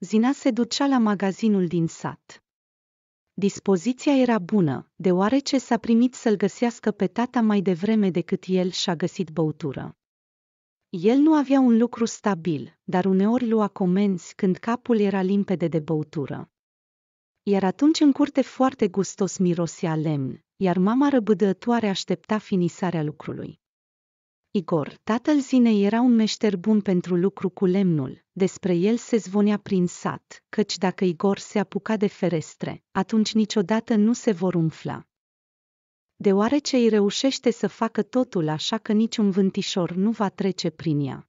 Zina se ducea la magazinul din sat. Dispoziția era bună, deoarece s-a primit să-l găsească pe tata mai devreme decât el și-a găsit băutură. El nu avea un lucru stabil, dar uneori lua comenzi când capul era limpede de băutură. Iar atunci în curte foarte gustos mirosea lemn, iar mama răbădătoare aștepta finisarea lucrului. Igor, tatăl Zinei era un meșter bun pentru lucru cu lemnul, despre el se zvonea prin sat, căci dacă Igor se apuca de ferestre, atunci niciodată nu se vor umfla. Deoarece îi reușește să facă totul așa că niciun vântișor nu va trece prin ea.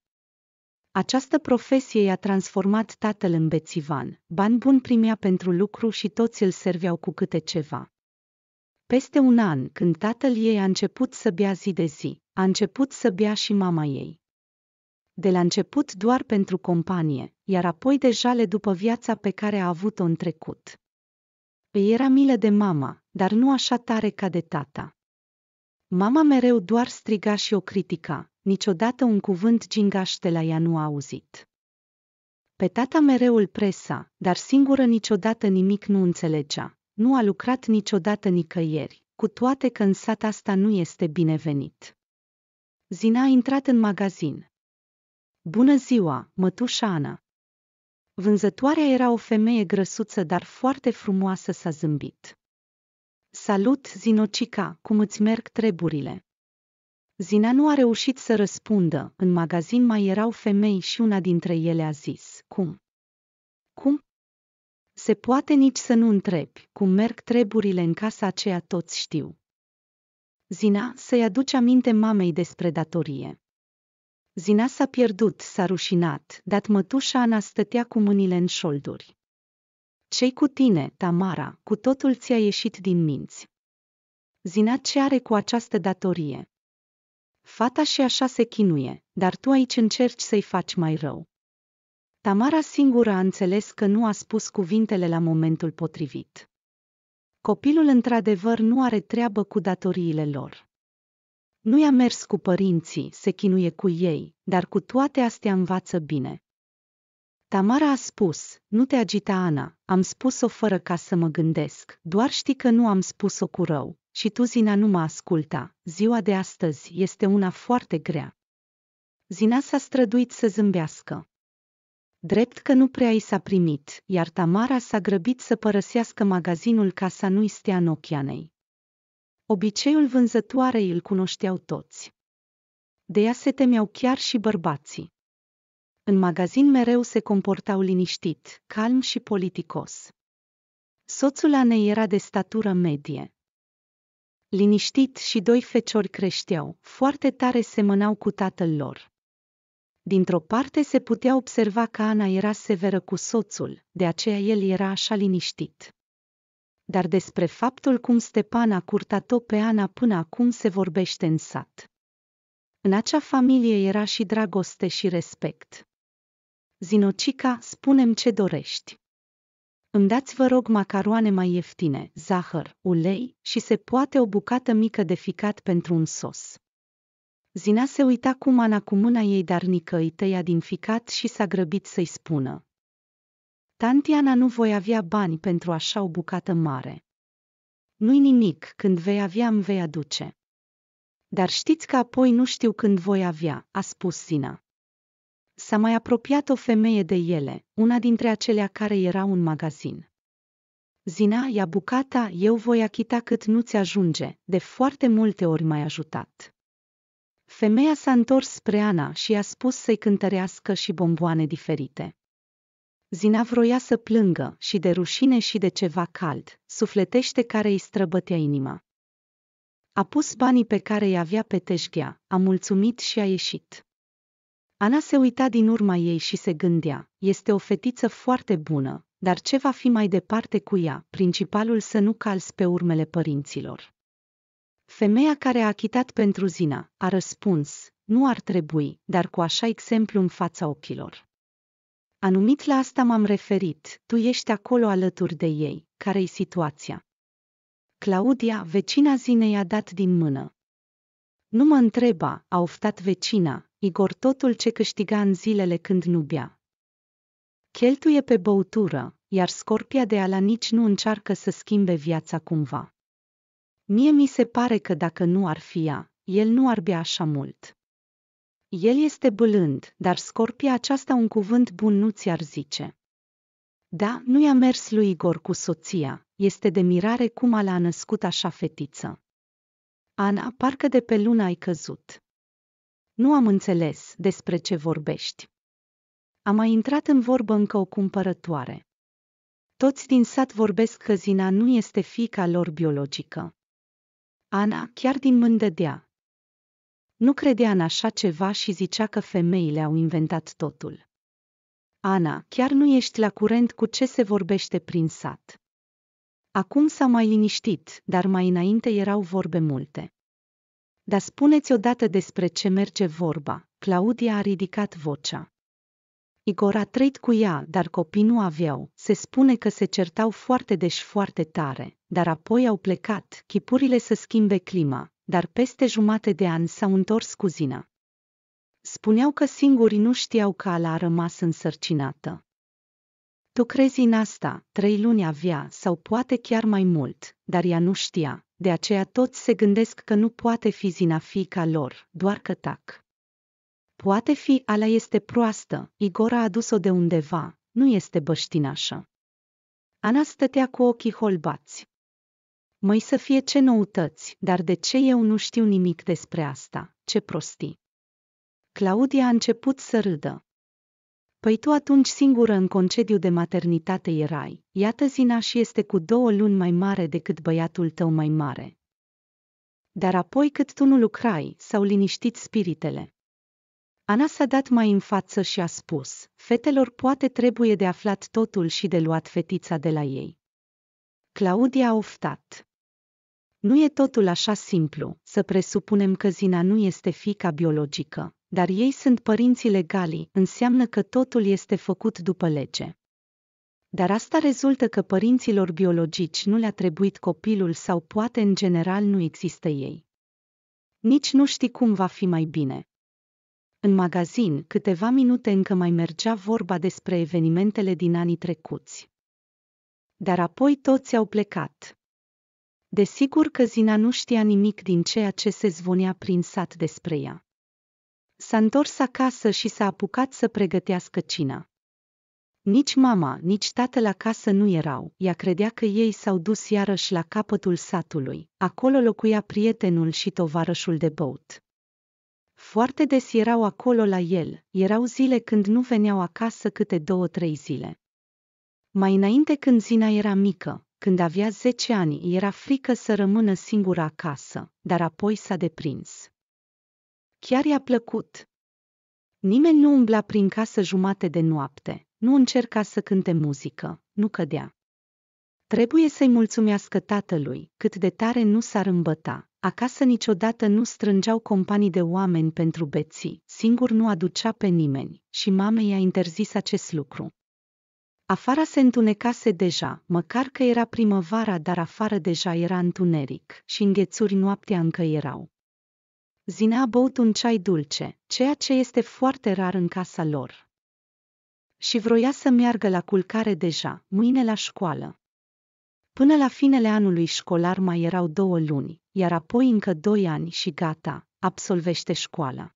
Această profesie i-a transformat tatăl în bețivan, bani bun primea pentru lucru și toți îl serveau cu câte ceva. Peste un an, când tatăl ei a început să bea zi de zi, a început să bea și mama ei. De la început doar pentru companie, iar apoi de jale după viața pe care a avut-o în trecut. Îi era milă de mama, dar nu așa tare ca de tata. Mama mereu doar striga și o critica, niciodată un cuvânt gingaș de la ea nu a auzit. Pe tata mereu îl presa, dar singură niciodată nimic nu înțelegea, nu a lucrat niciodată nicăieri, cu toate că în sat asta nu este binevenit. Zina a intrat în magazin. Bună ziua, mătușa Ana! Vânzătoarea era o femeie grăsuță, dar foarte frumoasă s-a zâmbit. Salut, Zinocica, cum îți merg treburile? Zina nu a reușit să răspundă, în magazin mai erau femei și una dintre ele a zis, cum? Cum? Se poate nici să nu întrebi, cum merg treburile în casa aceea toți știu. Zina să-i aduce aminte mamei despre datorie. Zina s-a pierdut, s-a rușinat, dat mătușa Ana stătea cu mâinile în șolduri. Cei cu tine, Tamara, cu totul ți-a ieșit din minți. Zina ce are cu această datorie? Fata și așa se chinuie, dar tu aici încerci să-i faci mai rău. Tamara singură a înțeles că nu a spus cuvintele la momentul potrivit. Copilul într-adevăr nu are treabă cu datoriile lor. Nu i-a mers cu părinții, se chinuie cu ei, dar cu toate astea învață bine. Tamara a spus, nu te agita Ana, am spus-o fără ca să mă gândesc, doar știi că nu am spus-o cu rău, și tu Zina nu mă asculta, ziua de astăzi este una foarte grea. Zina s-a străduit să zâmbească. Drept că nu prea i s-a primit, iar Tamara s-a grăbit să părăsească magazinul ca să nu-i stea în ochianei. Obiceiul vânzătoarei îl cunoșteau toți. De ea se temeau chiar și bărbații. În magazin mereu se comportau liniștit, calm și politicos. Soțul Anei era de statură medie. Liniștit și doi feciori creșteau, foarte tare semănau cu tatăl lor. Dintr-o parte se putea observa că Ana era severă cu soțul, de aceea el era așa liniștit. Dar despre faptul cum Stepan a curtat-o pe Ana până acum se vorbește în sat. În acea familie era și dragoste și respect. Zinocica, spunem ce dorești. Îmi dați vă rog macaroane mai ieftine, zahăr, ulei și se poate o bucată mică de ficat pentru un sos. Zina se uita cu mana cu mâna ei darnică îi tăia din ficat și s-a grăbit să-i spună. Tantiana nu voi avea bani pentru așa o bucată mare. Nu-i nimic, când vei avea îmi vei aduce. Dar știți că apoi nu știu când voi avea, a spus Zina. S-a mai apropiat o femeie de ele, una dintre acelea care era un magazin. Zina, ia bucata, eu voi achita cât nu-ți ajunge, de foarte multe ori mai ajutat. Femeia s-a întors spre Ana și i-a spus să-i cântărească și bomboane diferite. Zina vroia să plângă și de rușine și de ceva cald, sufletește care îi străbătea inima. A pus banii pe care îi avea pe teșghea, a mulțumit și a ieșit. Ana se uita din urma ei și se gândea, este o fetiță foarte bună, dar ce va fi mai departe cu ea, principalul să nu calzi pe urmele părinților. Femeia care a achitat pentru Zina a răspuns, nu ar trebui, dar cu așa exemplu în fața ochilor. Anumit la asta m-am referit, tu ești acolo alături de ei, care-i situația? Claudia, vecina Zinei, a dat din mână. Nu mă întreba, a oftat vecina, Igor totul ce câștiga în zilele când nu bea. Cheltuie pe băutură, iar scorpia de ala nici nu încearcă să schimbe viața cumva. Mie mi se pare că dacă nu ar fi ea, el nu ar bea așa mult. El este bălând, dar scorpia aceasta un cuvânt bun nu ți-ar zice. Da, nu i-a mers lui Igor cu soția, este de mirare cum a l-a născut așa fetiță. Ana, parcă de pe luna ai căzut. Nu am înțeles despre ce vorbești. A mai intrat în vorbă încă o cumpărătoare. Toți din sat vorbesc că Zina nu este fica lor biologică. Ana chiar din mândădea. Nu credea în așa ceva și zicea că femeile au inventat totul. Ana, chiar nu ești la curent cu ce se vorbește prin sat. Acum s-a mai liniștit, dar mai înainte erau vorbe multe. Dar spuneți odată despre ce merge vorba, Claudia a ridicat vocea. Igor a trăit cu ea, dar copii nu aveau. Se spune că se certau foarte deși foarte tare, dar apoi au plecat, chipurile să schimbe clima, dar peste jumate de ani s-au întors cu Zina. Spuneau că singurii nu știau că Ala a rămas însărcinată. Tu crezi în asta, trei luni avea sau poate chiar mai mult, dar ea nu știa, de aceea toți se gândesc că nu poate fi Zina fiica lor, doar că tac. Poate fi alea este proastă, Igor a adus-o de undeva, nu este băștinașă. Ana stătea cu ochii holbați. Măi să fie ce noutăți, dar de ce eu nu știu nimic despre asta, ce prostii. Claudia a început să râdă. Păi tu atunci singură în concediu de maternitate erai, iată Zina și este cu două luni mai mare decât băiatul tău mai mare. Dar apoi cât tu nu lucrai, s-au liniștit spiritele. Ana s-a dat mai în față și a spus, fetelor poate trebuie de aflat totul și de luat fetița de la ei. Claudia a oftat. Nu e totul așa simplu, să presupunem că Zina nu este fica biologică, dar ei sunt părinții legali, înseamnă că totul este făcut după lege. Dar asta rezultă că părinților biologici nu le-a trebuit copilul sau poate în general nu există ei. Nici nu știi cum va fi mai bine, în magazin, câteva minute încă mai mergea vorba despre evenimentele din anii trecuți. Dar apoi toți au plecat. Desigur că Zina nu știa nimic din ceea ce se zvonea prin sat despre ea. S-a întors acasă și s-a apucat să pregătească cina. Nici mama, nici tatăl acasă nu erau, ea credea că ei s-au dus iarăși la capătul satului, acolo locuia prietenul și tovarășul de băut. Foarte des erau acolo la el, erau zile când nu veneau acasă câte două-trei zile. Mai înainte când Zina era mică, când avea 10 ani, era frică să rămână singură acasă, dar apoi s-a deprins. Chiar i-a plăcut. Nimeni nu umbla prin casă jumate de noapte, nu încerca să cânte muzică, nu cădea. Trebuie să-i mulțumească tatălui, cât de tare nu s-ar îmbăta, Acasă niciodată nu strângeau companii de oameni pentru beții, singur nu aducea pe nimeni și mamei a interzis acest lucru. Afara se întunecase deja, măcar că era primăvara, dar afară deja era întuneric și înghețuri noaptea încă erau. Zina a băut un ceai dulce, ceea ce este foarte rar în casa lor. Și vroia să meargă la culcare deja, mâine la școală. Până la finele anului școlar mai erau două luni, iar apoi încă doi ani și gata, absolvește școala.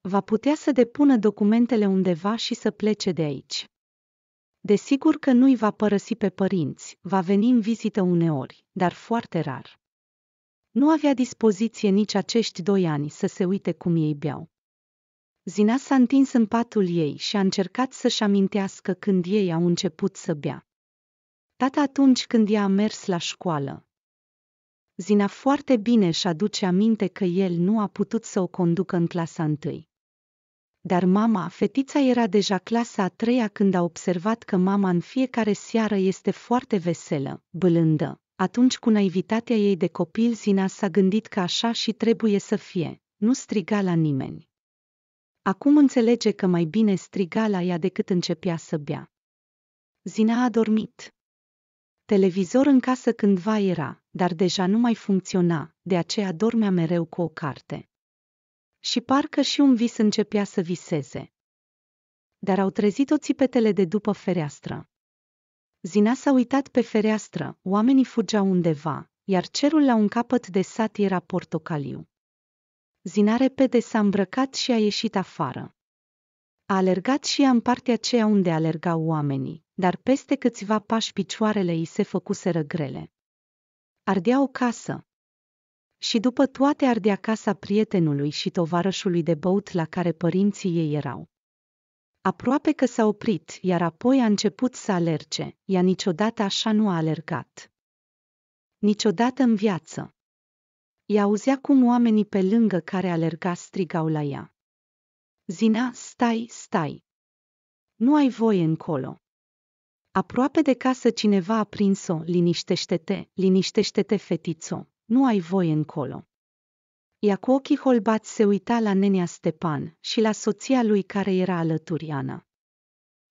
Va putea să depună documentele undeva și să plece de aici. Desigur că nu-i va părăsi pe părinți, va veni în vizită uneori, dar foarte rar. Nu avea dispoziție nici acești doi ani să se uite cum ei beau. Zina s-a întins în patul ei și a încercat să-și amintească când ei au început să bea tata atunci când ea a mers la școală. Zina foarte bine și aduce aminte că el nu a putut să o conducă în clasa întâi. Dar mama, fetița era deja clasa a treia când a observat că mama în fiecare seară este foarte veselă, blândă. Atunci cu naivitatea ei de copil Zina s-a gândit că așa și trebuie să fie, nu striga la nimeni. Acum înțelege că mai bine striga la ea decât începea să bea. Zina a dormit. Televizor în casă cândva era, dar deja nu mai funcționa, de aceea dormea mereu cu o carte. Și parcă și un vis începea să viseze. Dar au trezit-o țipetele de după fereastră. Zina s-a uitat pe fereastră, oamenii fugeau undeva, iar cerul la un capăt de sat era portocaliu. Zina repede s-a îmbrăcat și a ieșit afară. A alergat și ea în partea aceea unde alergau oamenii, dar peste câțiva pași picioarele îi se făcuseră grele. Ardea o casă. Și după toate ardea casa prietenului și tovarășului de băut la care părinții ei erau. Aproape că s-a oprit, iar apoi a început să alerge, ea niciodată așa nu a alergat. Niciodată în viață. Ea auzea cum oamenii pe lângă care alerga strigau la ea. Zina, stai, stai! Nu ai voie încolo! Aproape de casă cineva a prins-o, liniștește-te, liniștește-te, fetițo, nu ai voie încolo. Ea cu ochii holbați se uita la nenea Stepan și la soția lui care era alături Ana.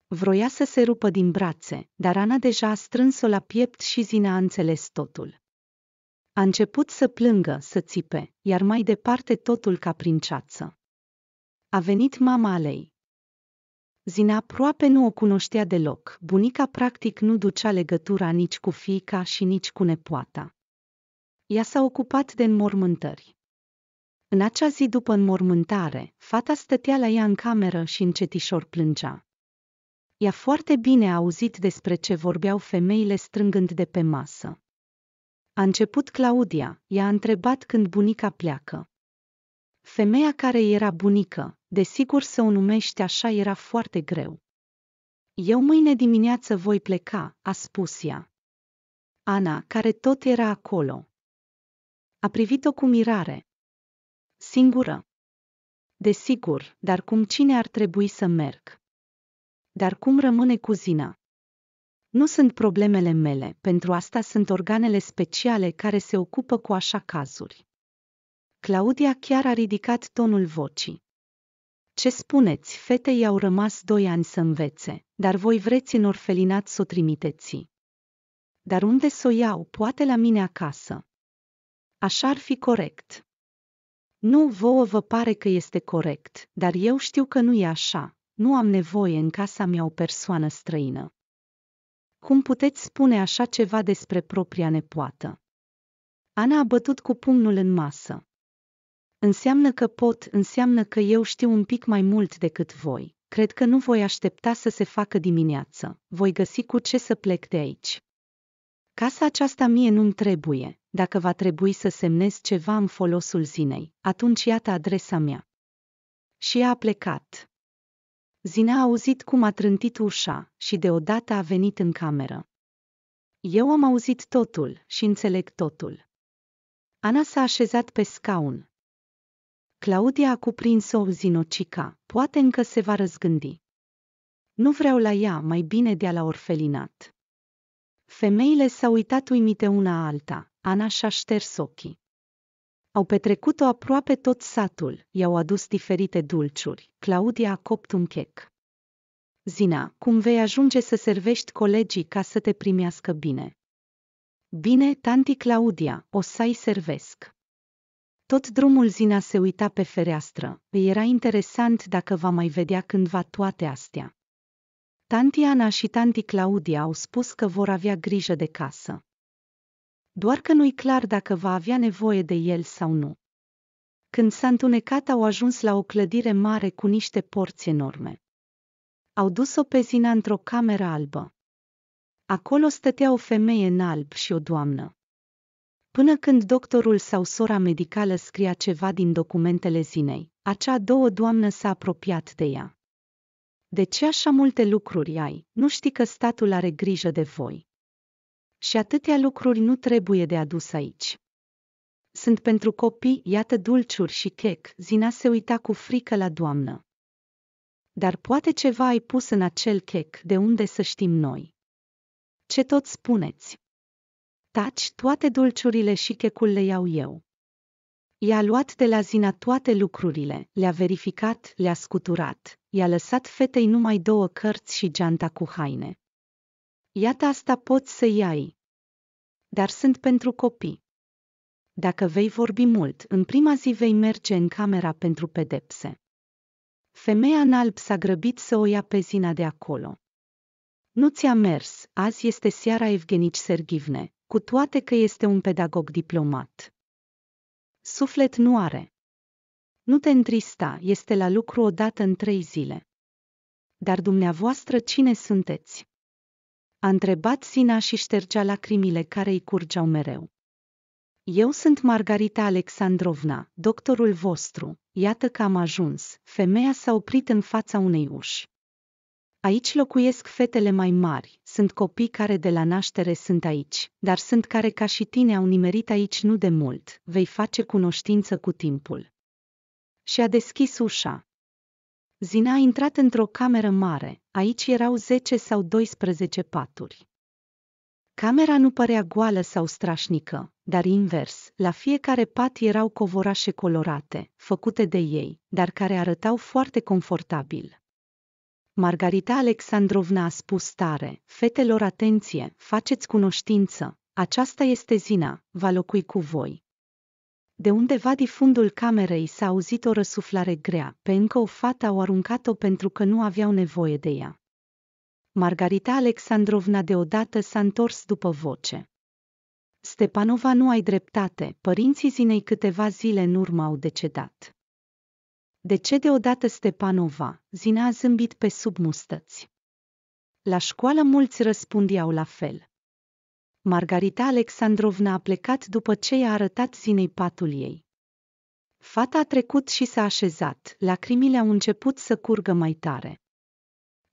Vroia să se rupă din brațe, dar Ana deja a strâns-o la piept și Zina a înțeles totul. A început să plângă, să țipe, iar mai departe totul ca prin ceață. A venit mama alei, Zina aproape nu o cunoștea deloc, bunica practic nu ducea legătura nici cu fiica și nici cu nepoata. Ea s-a ocupat de înmormântări. În acea zi după înmormântare, fata stătea la ea în cameră și încetișor plângea. Ea foarte bine a auzit despre ce vorbeau femeile strângând de pe masă. A început Claudia, i-a întrebat când bunica pleacă. Femeia care era bunică, Desigur să o numești așa era foarte greu. Eu mâine dimineață voi pleca, a spus ea. Ana, care tot era acolo, a privit-o cu mirare. Singură. Desigur, dar cum cine ar trebui să merg? Dar cum rămâne cuzina? Nu sunt problemele mele, pentru asta sunt organele speciale care se ocupă cu așa cazuri. Claudia chiar a ridicat tonul vocii. Ce spuneți, fetei i-au rămas doi ani să învețe, dar voi vreți în orfelinat să o trimiteți. Dar unde să o iau, poate la mine acasă. Așa ar fi corect. Nu vouă vă pare că este corect, dar eu știu că nu e așa. Nu am nevoie în casa mea o persoană străină. Cum puteți spune așa ceva despre propria nepoată? Ana a bătut cu pumnul în masă. Înseamnă că pot, înseamnă că eu știu un pic mai mult decât voi. Cred că nu voi aștepta să se facă dimineață. Voi găsi cu ce să plec de aici. Casa aceasta mie nu-mi trebuie. Dacă va trebui să semnez ceva în folosul Zinei, atunci iată adresa mea. Și a plecat. Zina a auzit cum a trântit ușa și deodată a venit în cameră. Eu am auzit totul și înțeleg totul. Ana s-a așezat pe scaun, Claudia a cuprins-o zinocica, poate încă se va răzgândi. Nu vreau la ea, mai bine de-a la orfelinat. Femeile s-au uitat uimite una alta, Ana și-a șters ochii. Au petrecut-o aproape tot satul, i-au adus diferite dulciuri, Claudia a copt un chec. Zina, cum vei ajunge să servești colegii ca să te primească bine? Bine, tanti Claudia, o să-i servesc. Tot drumul Zina se uita pe fereastră, îi era interesant dacă va mai vedea cândva toate astea. Tanti Ana și tanti Claudia au spus că vor avea grijă de casă. Doar că nu-i clar dacă va avea nevoie de el sau nu. Când s-a întunecat au ajuns la o clădire mare cu niște porți enorme. Au dus-o pe Zina într-o cameră albă. Acolo stătea o femeie în alb și o doamnă. Până când doctorul sau sora medicală scria ceva din documentele Zinei, acea două doamnă s-a apropiat de ea. De ce așa multe lucruri ai? Nu știi că statul are grijă de voi. Și atâtea lucruri nu trebuie de adus aici. Sunt pentru copii, iată dulciuri și chec, Zina se uita cu frică la doamnă. Dar poate ceva ai pus în acel chec, de unde să știm noi? Ce tot spuneți? taci toate dulciurile și checul le iau eu. I-a luat de la Zina toate lucrurile, le-a verificat, le-a scuturat, i-a lăsat fetei numai două cărți și geanta cu haine. Iată asta poți să iai. Dar sunt pentru copii. Dacă vei vorbi mult, în prima zi vei merge în camera pentru pedepse. Femeia în alb s-a grăbit să o ia pe Zina de acolo. Nu ți-a mers, azi este seara Evgenici Sergivne, cu toate că este un pedagog diplomat. Suflet nu are. Nu te întrista, este la lucru odată în trei zile. Dar dumneavoastră cine sunteți? A întrebat Sina și ștergea lacrimile care îi curgeau mereu. Eu sunt Margarita Alexandrovna, doctorul vostru, iată că am ajuns. Femeia s-a oprit în fața unei uși. Aici locuiesc fetele mai mari, sunt copii care de la naștere sunt aici, dar sunt care ca și tine au nimerit aici nu de mult, vei face cunoștință cu timpul. Și a deschis ușa. Zina a intrat într-o cameră mare, aici erau 10 sau 12 paturi. Camera nu părea goală sau strașnică, dar invers, la fiecare pat erau covorașe colorate, făcute de ei, dar care arătau foarte confortabil. Margarita Alexandrovna a spus tare, fetelor atenție, faceți cunoștință, aceasta este Zina, va locui cu voi. De undeva din fundul camerei s-a auzit o răsuflare grea, pe încă o fată au aruncat-o pentru că nu aveau nevoie de ea. Margarita Alexandrovna deodată s-a întors după voce. Stepanova nu ai dreptate, părinții Zinei câteva zile în urmă au decedat. De ce deodată Stepanova? Zina a zâmbit pe sub mustăți. La școală mulți răspundeau la fel. Margarita Alexandrovna a plecat după ce i-a arătat Zinei patul ei. Fata a trecut și s-a așezat, lacrimile au început să curgă mai tare.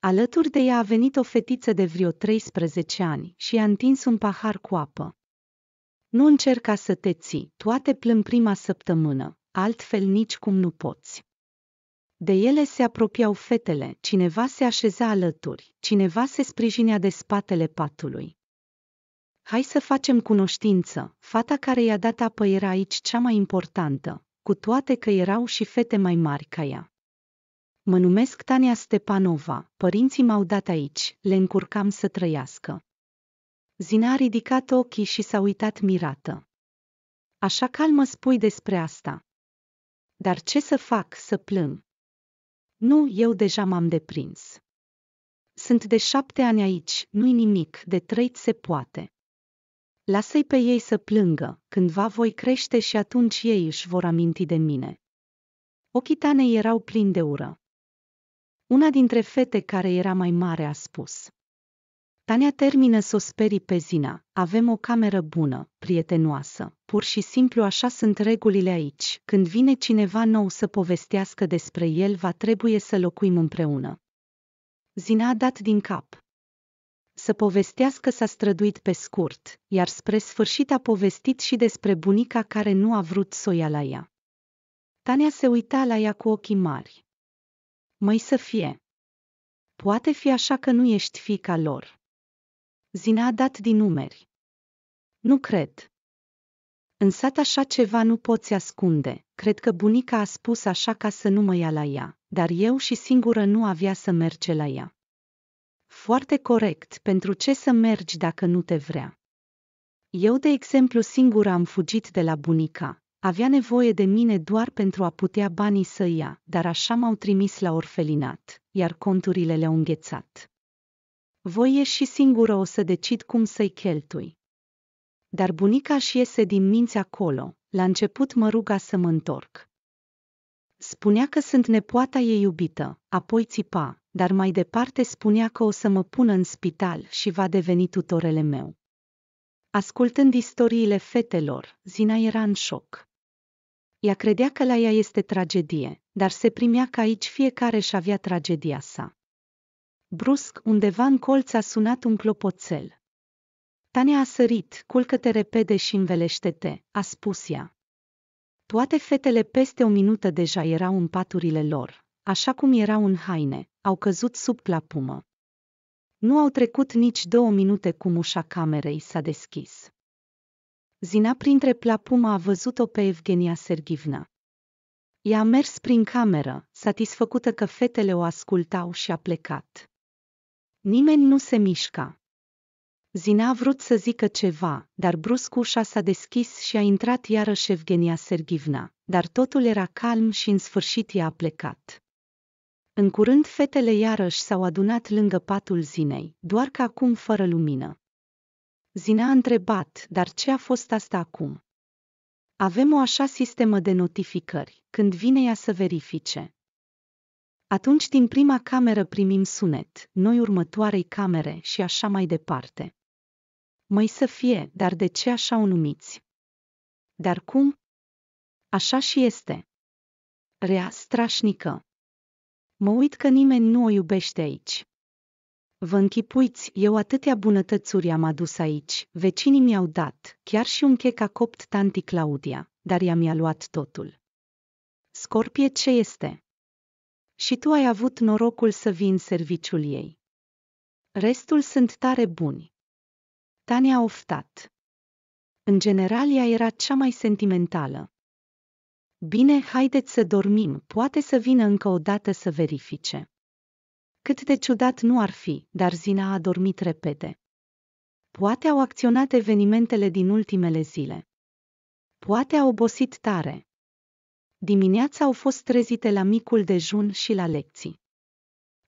Alături de ea a venit o fetiță de vreo 13 ani și i-a întins un pahar cu apă. Nu încerca să te ții, toate plâng prima săptămână, altfel nici cum nu poți. De ele se apropiau fetele, cineva se așeza alături, cineva se sprijinea de spatele patului. Hai să facem cunoștință, fata care i-a dat apă era aici cea mai importantă, cu toate că erau și fete mai mari ca ea. Mă numesc Tania Stepanova, părinții m-au dat aici, le încurcam să trăiască. Zina a ridicat ochii și s-a uitat mirată. Așa calmă spui despre asta. Dar ce să fac să plâng? Nu, eu deja m-am deprins. Sunt de șapte ani aici, nu-i nimic, de trăit se poate. Lasă-i pe ei să plângă, cândva voi crește și atunci ei își vor aminti de mine. Ochii tanei erau plini de ură. Una dintre fete care era mai mare a spus. Tania termină să o sperii pe Zina, avem o cameră bună, prietenoasă, pur și simplu așa sunt regulile aici. Când vine cineva nou să povestească despre el, va trebuie să locuim împreună. Zina a dat din cap. Să povestească s-a străduit pe scurt, iar spre sfârșit a povestit și despre bunica care nu a vrut să o ia la ea. Tania se uita la ea cu ochii mari. Măi să fie! Poate fi așa că nu ești fica lor, Zina a dat din numeri. Nu cred. În sat așa ceva nu poți ascunde, cred că bunica a spus așa ca să nu mă ia la ea, dar eu și singură nu avea să merge la ea. Foarte corect, pentru ce să mergi dacă nu te vrea? Eu, de exemplu, singură am fugit de la bunica. Avea nevoie de mine doar pentru a putea banii să ia, dar așa m-au trimis la orfelinat, iar conturile le-au înghețat. Voi ești și singură o să decid cum să-i cheltui. Dar bunica și iese din minți acolo, la început mă ruga să mă întorc. Spunea că sunt nepoata ei iubită, apoi țipa, dar mai departe spunea că o să mă pună în spital și va deveni tutorele meu. Ascultând istoriile fetelor, Zina era în șoc. Ea credea că la ea este tragedie, dar se primea că aici fiecare și avea tragedia sa. Brusc, undeva în colț a sunat un clopoțel. Tania a sărit, culcă-te repede și învelește-te, a spus ea. Toate fetele peste o minută deja erau în paturile lor, așa cum erau în haine, au căzut sub clapumă. Nu au trecut nici două minute cum ușa camerei s-a deschis. Zina printre plapuma a văzut-o pe Evgenia Sergivna. Ea a mers prin cameră, satisfăcută că fetele o ascultau și a plecat. Nimeni nu se mișca. Zina a vrut să zică ceva, dar brusc ușa s-a deschis și a intrat iarăși Evgenia Sergivna, dar totul era calm și în sfârșit ea a plecat. În curând fetele iarăși s-au adunat lângă patul Zinei, doar că acum fără lumină. Zina a întrebat, dar ce a fost asta acum? Avem o așa sistemă de notificări, când vine ea să verifice, atunci din prima cameră primim sunet, noi următoarei camere și așa mai departe. Măi să fie, dar de ce așa o numiți? Dar cum? Așa și este. Rea strașnică. Mă uit că nimeni nu o iubește aici. Vă închipuiți, eu atâtea bunătățuri am adus aici, vecinii mi-au dat, chiar și un checa copt tanti Claudia, dar ea mi-a luat totul. Scorpie ce este? și tu ai avut norocul să în serviciul ei. Restul sunt tare buni. Tania a oftat. În general, ea era cea mai sentimentală. Bine, haideți să dormim, poate să vină încă o dată să verifice. Cât de ciudat nu ar fi, dar Zina a dormit repede. Poate au acționat evenimentele din ultimele zile. Poate a obosit tare. Dimineața au fost trezite la micul dejun și la lecții.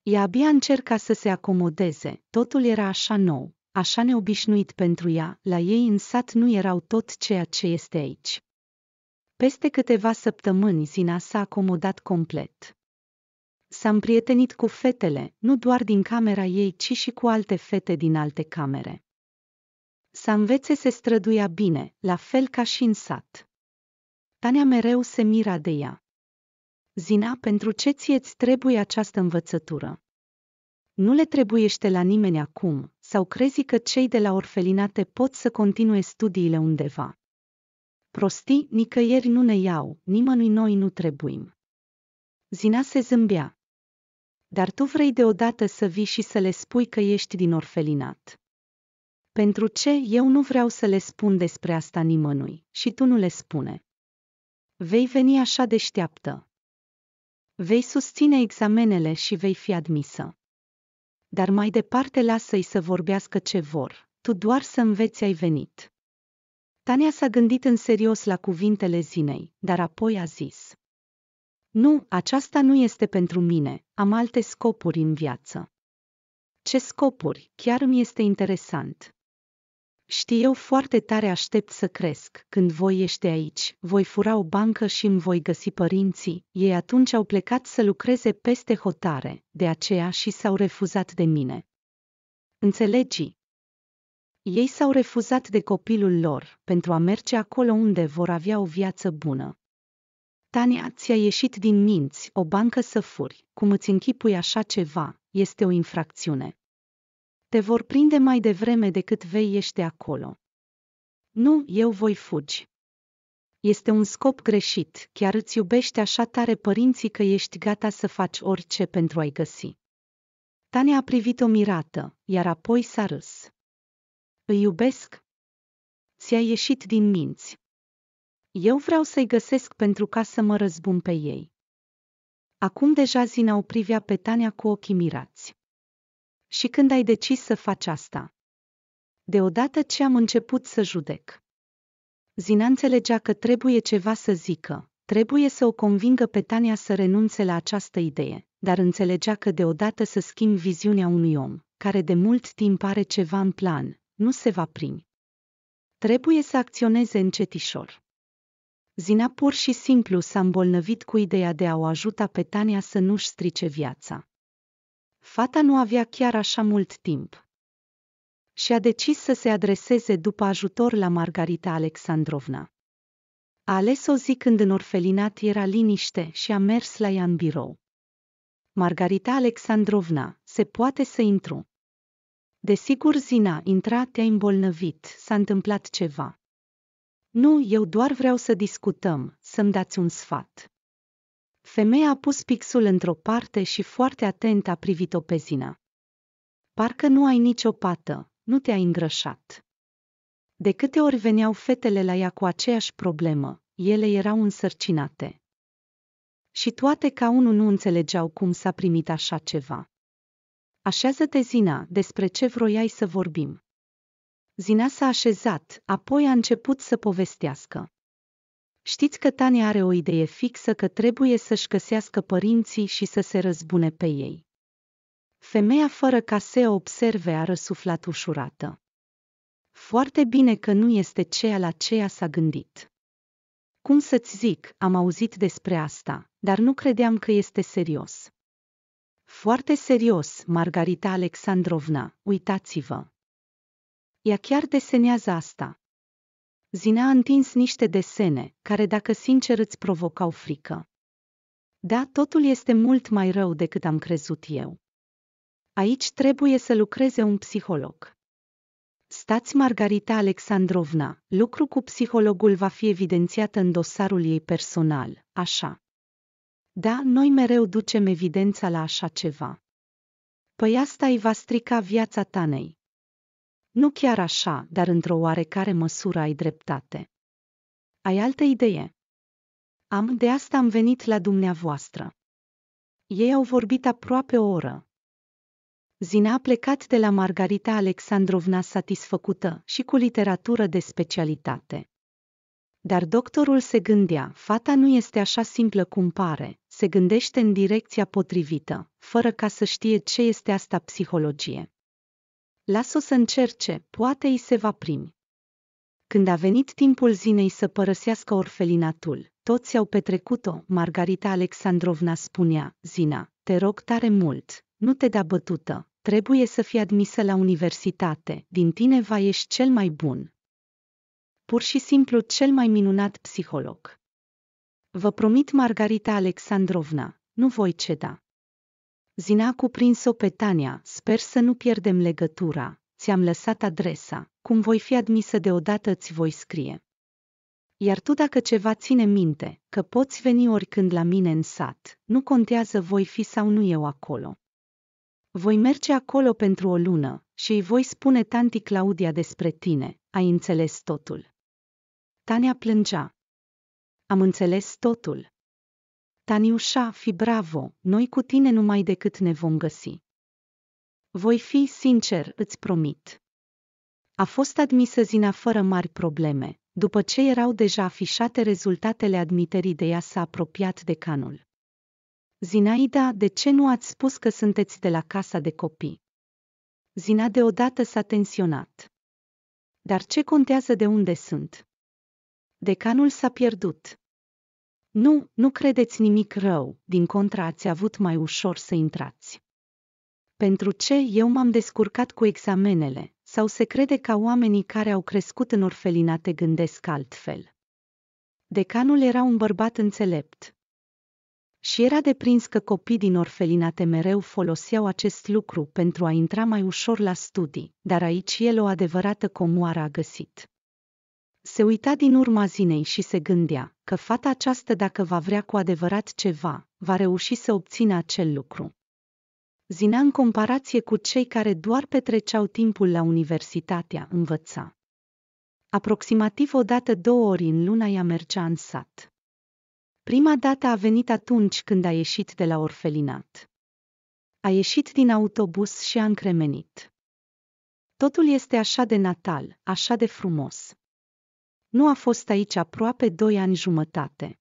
Ea abia încerca să se acomodeze, totul era așa nou, așa neobișnuit pentru ea, la ei în sat nu erau tot ceea ce este aici. Peste câteva săptămâni Zina s-a acomodat complet. S-a împrietenit cu fetele, nu doar din camera ei, ci și cu alte fete din alte camere. Să învețe se străduia bine, la fel ca și în sat. Tania mereu se mira de ea. Zina, pentru ce ție-ți trebuie această învățătură? Nu le trebuiește la nimeni acum, sau crezi că cei de la orfelinate pot să continue studiile undeva? Prosti, nicăieri nu ne iau, nimănui noi nu trebuim. Zina se zâmbea. Dar tu vrei deodată să vii și să le spui că ești din orfelinat. Pentru ce eu nu vreau să le spun despre asta nimănui și tu nu le spune. Vei veni așa deșteaptă. Vei susține examenele și vei fi admisă. Dar mai departe lasă-i să vorbească ce vor, tu doar să înveți ai venit. Tania s-a gândit în serios la cuvintele Zinei, dar apoi a zis. Nu, aceasta nu este pentru mine, am alte scopuri în viață. Ce scopuri, chiar mi este interesant. Știi, eu foarte tare aștept să cresc. Când voi ești aici, voi fura o bancă și îmi voi găsi părinții. Ei atunci au plecat să lucreze peste hotare, de aceea și s-au refuzat de mine. Înțelegi? Ei s-au refuzat de copilul lor, pentru a merge acolo unde vor avea o viață bună. Tania, ți-a ieșit din minți o bancă să furi. Cum îți închipui așa ceva? Este o infracțiune. Te vor prinde mai devreme decât vei ieși acolo. Nu, eu voi fugi. Este un scop greșit, chiar îți iubește așa tare părinții că ești gata să faci orice pentru a-i găsi. Tania a privit-o mirată, iar apoi s-a râs. Îi iubesc? Ți-a ieșit din minți. Eu vreau să-i găsesc pentru ca să mă răzbun pe ei. Acum deja Zina o privea pe Tania cu ochii mirați și când ai decis să faci asta? Deodată ce am început să judec. Zina înțelegea că trebuie ceva să zică, trebuie să o convingă pe Tania să renunțe la această idee, dar înțelegea că deodată să schimb viziunea unui om, care de mult timp are ceva în plan, nu se va primi. Trebuie să acționeze încetișor. Zina pur și simplu s-a îmbolnăvit cu ideea de a o ajuta pe Tania să nu-și strice viața fata nu avea chiar așa mult timp. Și a decis să se adreseze după ajutor la Margarita Alexandrovna. A ales o zi când în orfelinat era liniște și a mers la ea în birou. Margarita Alexandrovna, se poate să intru. Desigur, Zina, intra, te-ai îmbolnăvit, s-a întâmplat ceva. Nu, eu doar vreau să discutăm, să-mi dați un sfat. Femeia a pus pixul într-o parte și foarte atent a privit-o pe Zina. Parcă nu ai nicio pată, nu te-ai îngrășat. De câte ori veneau fetele la ea cu aceeași problemă, ele erau însărcinate. Și toate ca unul nu înțelegeau cum s-a primit așa ceva. Așează-te, Zina, despre ce vroiai să vorbim. Zina s-a așezat, apoi a început să povestească. Știți că Tania are o idee fixă că trebuie să-și găsească părinții și să se răzbune pe ei. Femeia fără ca se observe a răsuflat ușurată. Foarte bine că nu este ceea la ceea s-a gândit. Cum să-ți zic, am auzit despre asta, dar nu credeam că este serios. Foarte serios, Margarita Alexandrovna, uitați-vă. Ea chiar desenează asta, Zina a întins niște desene, care dacă sincer îți provocau frică. Da, totul este mult mai rău decât am crezut eu. Aici trebuie să lucreze un psiholog. Stați Margarita Alexandrovna, lucru cu psihologul va fi evidențiat în dosarul ei personal, așa. Da, noi mereu ducem evidența la așa ceva. Păi asta îi va strica viața Tanei. Nu chiar așa, dar într-o oarecare măsură ai dreptate. Ai altă idee? Am de asta am venit la dumneavoastră. Ei au vorbit aproape o oră. Zina a plecat de la Margarita Alexandrovna satisfăcută și cu literatură de specialitate. Dar doctorul se gândea, fata nu este așa simplă cum pare, se gândește în direcția potrivită, fără ca să știe ce este asta psihologie. Las-o să încerce, poate îi se va primi. Când a venit timpul zinei să părăsească orfelinatul, toți au petrecut-o, Margarita Alexandrovna spunea, Zina, te rog tare mult, nu te da bătută, trebuie să fii admisă la universitate, din tine va ieși cel mai bun. Pur și simplu cel mai minunat psiholog. Vă promit, Margarita Alexandrovna, nu voi ceda. Zina cuprins-o pe Tania, sper să nu pierdem legătura, ți-am lăsat adresa, cum voi fi admisă deodată ți voi scrie. Iar tu dacă ceva ține minte, că poți veni oricând la mine în sat, nu contează voi fi sau nu eu acolo. Voi merge acolo pentru o lună și îi voi spune tanti Claudia despre tine, ai înțeles totul. Tania plângea. Am înțeles totul. Taniușa, fi bravo, noi cu tine numai decât ne vom găsi. Voi fi sincer, îți promit. A fost admisă Zina fără mari probleme, după ce erau deja afișate rezultatele admiterii de ea s-a apropiat de canul. Zinaida, de ce nu ați spus că sunteți de la casa de copii? Zina deodată s-a tensionat. Dar ce contează de unde sunt? Decanul s-a pierdut. Nu, nu credeți nimic rău, din contra ați avut mai ușor să intrați. Pentru ce eu m-am descurcat cu examenele, sau se crede ca oamenii care au crescut în orfelinate gândesc altfel. Decanul era un bărbat înțelept. Și era deprins că copii din orfelinate mereu foloseau acest lucru pentru a intra mai ușor la studii, dar aici el o adevărată comoară a găsit. Se uita din urma zinei și se gândea că fata aceasta dacă va vrea cu adevărat ceva, va reuși să obțină acel lucru. Zina în comparație cu cei care doar petreceau timpul la universitatea, învăța. Aproximativ o dată două ori în luna ea mergea în sat. Prima dată a venit atunci când a ieșit de la orfelinat. A ieșit din autobuz și a încremenit. Totul este așa de natal, așa de frumos nu a fost aici aproape doi ani jumătate.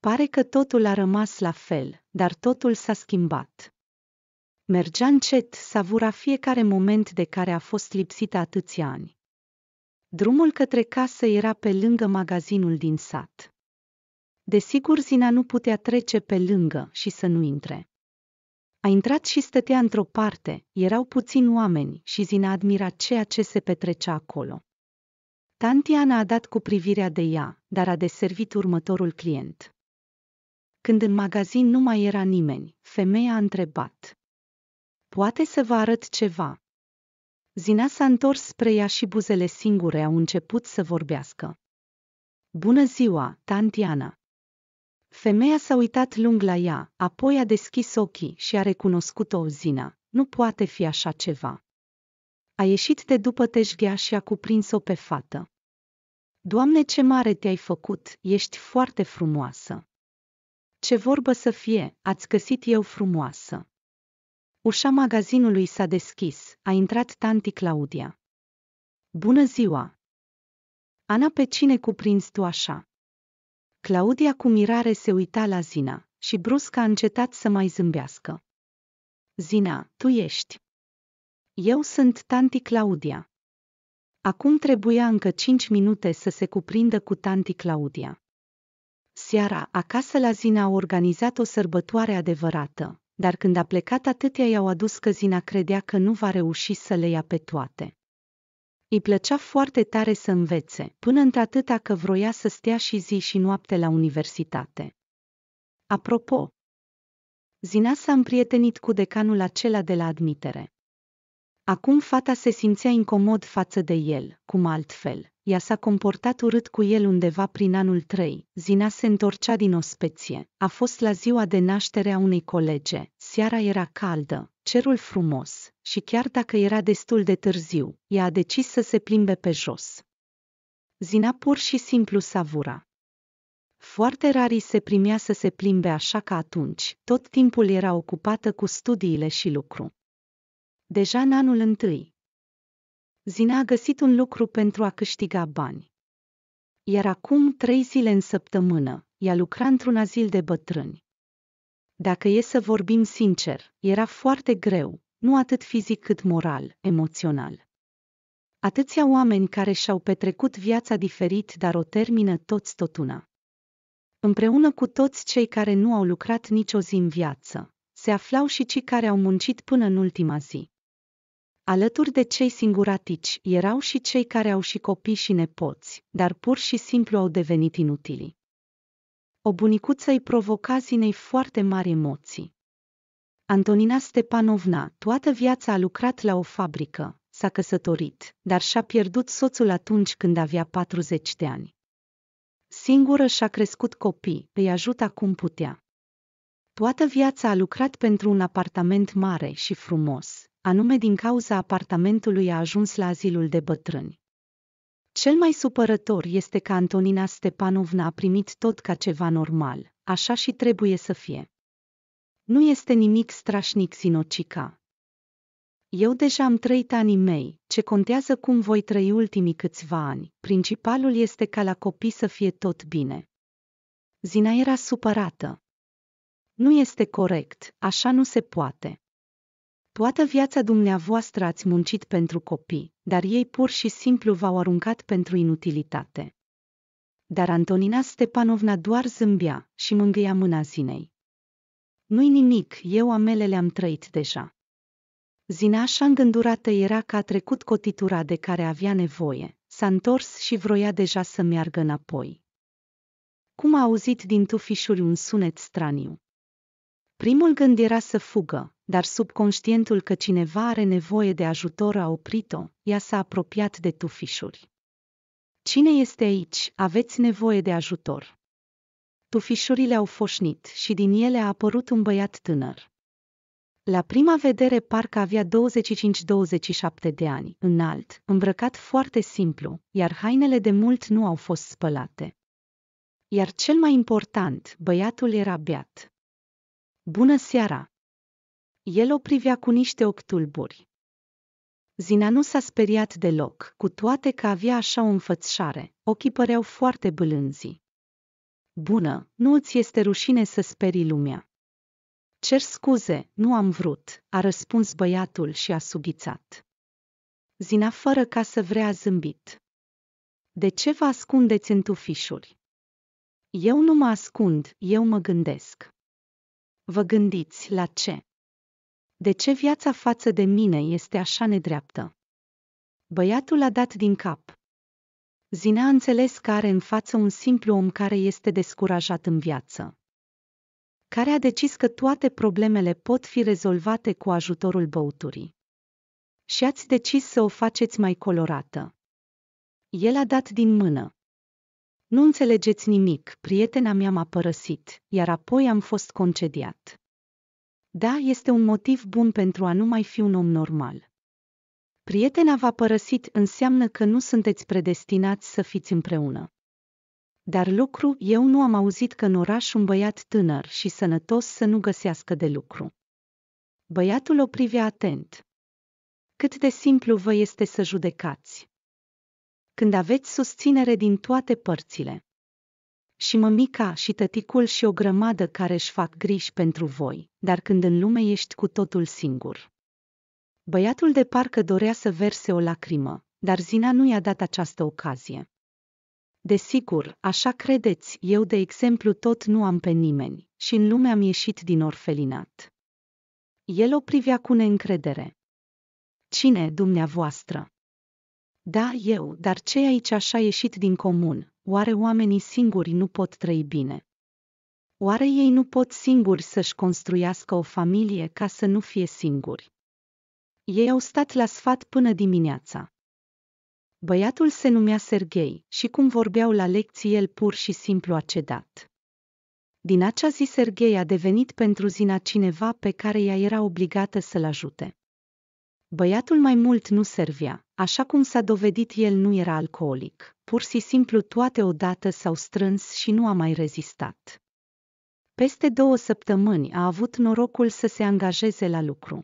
Pare că totul a rămas la fel, dar totul s-a schimbat. Mergea încet, savura fiecare moment de care a fost lipsită atâția ani. Drumul către casă era pe lângă magazinul din sat. Desigur, Zina nu putea trece pe lângă și să nu intre. A intrat și stătea într-o parte, erau puțini oameni și Zina admira ceea ce se petrecea acolo. Tantiana a dat cu privirea de ea, dar a deservit următorul client. Când în magazin nu mai era nimeni, femeia a întrebat. Poate să vă arăt ceva. Zina s-a întors spre ea și buzele singure au început să vorbească. Bună ziua, Tantiana! Femeia s-a uitat lung la ea, apoi a deschis ochii și a recunoscut-o Zina. Nu poate fi așa ceva a ieșit de după teșghea și a cuprins-o pe fată. Doamne, ce mare te-ai făcut, ești foarte frumoasă. Ce vorbă să fie, ați găsit eu frumoasă. Ușa magazinului s-a deschis, a intrat tanti Claudia. Bună ziua! Ana, pe cine cuprins tu așa? Claudia cu mirare se uita la Zina și brusc a încetat să mai zâmbească. Zina, tu ești. Eu sunt tanti Claudia. Acum trebuia încă cinci minute să se cuprindă cu tanti Claudia. Seara, acasă la Zina a organizat o sărbătoare adevărată, dar când a plecat atâtea i-au adus că Zina credea că nu va reuși să le ia pe toate. Îi plăcea foarte tare să învețe, până într-atâta că vroia să stea și zi și noapte la universitate. Apropo, Zina s-a împrietenit cu decanul acela de la admitere. Acum fata se simțea incomod față de el, cum altfel. Ea s-a comportat urât cu el undeva prin anul 3. Zina se întorcea din ospeție. A fost la ziua de naștere a unei colege. Seara era caldă, cerul frumos, și chiar dacă era destul de târziu, ea a decis să se plimbe pe jos. Zina pur și simplu savura. Foarte rar se primea să se plimbe așa ca atunci, tot timpul era ocupată cu studiile și lucru. Deja în anul întâi, Zina a găsit un lucru pentru a câștiga bani. Iar acum trei zile în săptămână, ea lucra într-un azil de bătrâni. Dacă e să vorbim sincer, era foarte greu, nu atât fizic cât moral, emoțional. Atâția oameni care și-au petrecut viața diferit, dar o termină toți totuna. Împreună cu toți cei care nu au lucrat nicio zi în viață, se aflau și cei care au muncit până în ultima zi. Alături de cei singuratici erau și cei care au și copii și nepoți, dar pur și simplu au devenit inutili. O bunicuță îi provoca zinei foarte mari emoții. Antonina Stepanovna toată viața a lucrat la o fabrică, s-a căsătorit, dar și-a pierdut soțul atunci când avea 40 de ani. Singură și-a crescut copii, îi ajuta cum putea. Toată viața a lucrat pentru un apartament mare și frumos, anume din cauza apartamentului a ajuns la azilul de bătrâni. Cel mai supărător este că Antonina Stepanovna a primit tot ca ceva normal, așa și trebuie să fie. Nu este nimic strașnic sinocica. Eu deja am trăit anii mei, ce contează cum voi trăi ultimii câțiva ani, principalul este ca la copii să fie tot bine. Zina era supărată. Nu este corect, așa nu se poate. Toată viața dumneavoastră ați muncit pentru copii, dar ei pur și simplu v-au aruncat pentru inutilitate. Dar Antonina Stepanovna doar zâmbea și mângâia mâna Zinei. Nu-i nimic, eu amele le-am trăit deja. Zina așa îngândurată era că a trecut cotitura de care avea nevoie, s-a întors și vroia deja să meargă înapoi. Cum a auzit din tufișuri un sunet straniu, Primul gând era să fugă, dar subconștientul că cineva are nevoie de ajutor a oprit-o, ea s-a apropiat de tufișuri. Cine este aici? Aveți nevoie de ajutor. Tufișurile au foșnit și din ele a apărut un băiat tânăr. La prima vedere parcă avea 25-27 de ani, înalt, îmbrăcat foarte simplu, iar hainele de mult nu au fost spălate. Iar cel mai important, băiatul era beat. Bună seara! El o privea cu niște ochi tulburi. Zina nu s-a speriat deloc, cu toate că avea așa o înfățișare, ochii păreau foarte blânzi. Bună, nu ți este rușine să sperii lumea. Cer scuze, nu am vrut, a răspuns băiatul și a subițat. Zina fără ca să vrea a zâmbit. De ce vă ascundeți în tufișuri? Eu nu mă ascund, eu mă gândesc. Vă gândiți la ce? De ce viața față de mine este așa nedreaptă? Băiatul a dat din cap. Zina a înțeles că are în față un simplu om care este descurajat în viață. Care a decis că toate problemele pot fi rezolvate cu ajutorul băuturii. Și ați decis să o faceți mai colorată. El a dat din mână. Nu înțelegeți nimic, prietena mea m-a părăsit, iar apoi am fost concediat. Da, este un motiv bun pentru a nu mai fi un om normal. Prietena v-a părăsit înseamnă că nu sunteți predestinați să fiți împreună. Dar lucru, eu nu am auzit că în oraș un băiat tânăr și sănătos să nu găsească de lucru. Băiatul o privea atent. Cât de simplu vă este să judecați când aveți susținere din toate părțile. Și mămica și tăticul și o grămadă care își fac griji pentru voi, dar când în lume ești cu totul singur. Băiatul de parcă dorea să verse o lacrimă, dar Zina nu i-a dat această ocazie. Desigur, așa credeți, eu de exemplu tot nu am pe nimeni și în lume am ieșit din orfelinat. El o privea cu neîncredere. Cine, dumneavoastră? Da, eu, dar ce aici așa ieșit din comun? Oare oamenii singuri nu pot trăi bine? Oare ei nu pot singuri să-și construiască o familie ca să nu fie singuri? Ei au stat la sfat până dimineața. Băiatul se numea Serghei și cum vorbeau la lecții el pur și simplu a cedat. Din acea zi Serghei a devenit pentru Zina cineva pe care ea era obligată să-l ajute. Băiatul mai mult nu servia, așa cum s-a dovedit el nu era alcoolic. Pur și simplu toate odată s-au strâns și nu a mai rezistat. Peste două săptămâni a avut norocul să se angajeze la lucru.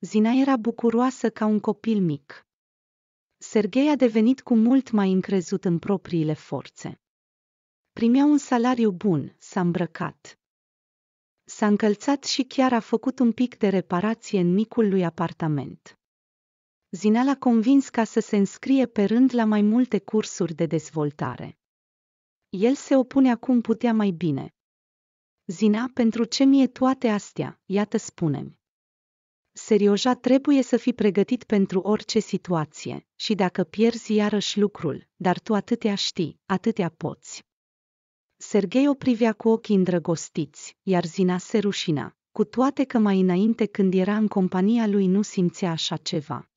Zina era bucuroasă ca un copil mic. Serghei a devenit cu mult mai încrezut în propriile forțe. Primea un salariu bun, s-a îmbrăcat, S-a încălțat și chiar a făcut un pic de reparație în micul lui apartament. Zina l-a convins ca să se înscrie pe rând la mai multe cursuri de dezvoltare. El se opune acum putea mai bine. Zina, pentru ce mie toate astea, iată spunem. Serioja trebuie să fii pregătit pentru orice situație și dacă pierzi iarăși lucrul, dar tu atâtea știi, atâtea poți. Serghei o privea cu ochii îndrăgostiți, iar Zina se rușina, cu toate că mai înainte când era în compania lui nu simțea așa ceva.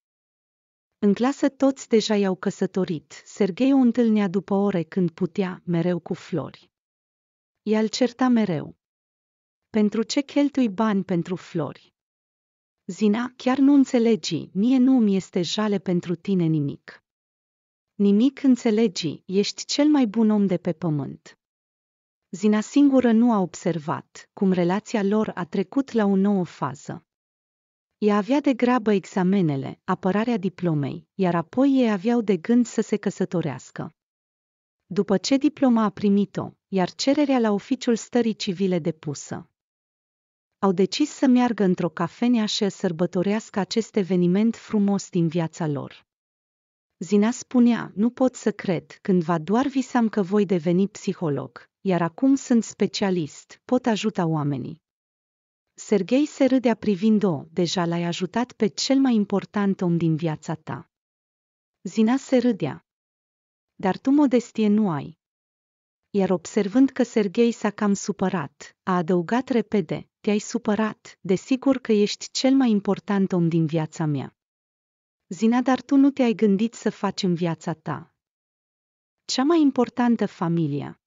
În clasă toți deja i-au căsătorit, Serghei o întâlnea după ore când putea, mereu cu flori. Ea îl certa mereu. Pentru ce cheltui bani pentru flori? Zina, chiar nu înțelegi, mie nu mi este jale pentru tine nimic. Nimic înțelegi, ești cel mai bun om de pe pământ. Zina singură nu a observat cum relația lor a trecut la o nouă fază. Ea avea de grabă examenele, apărarea diplomei, iar apoi ei aveau de gând să se căsătorească. După ce diploma a primit-o, iar cererea la oficiul stării civile depusă. Au decis să meargă într-o cafenea și să sărbătorească acest eveniment frumos din viața lor. Zina spunea, nu pot să cred, cândva doar visam că voi deveni psiholog iar acum sunt specialist, pot ajuta oamenii. Serghei se râdea privind-o, deja l-ai ajutat pe cel mai important om din viața ta. Zina se râdea. Dar tu modestie nu ai. Iar observând că Serghei s-a cam supărat, a adăugat repede, te-ai supărat, desigur că ești cel mai important om din viața mea. Zina, dar tu nu te-ai gândit să faci în viața ta. Cea mai importantă familia.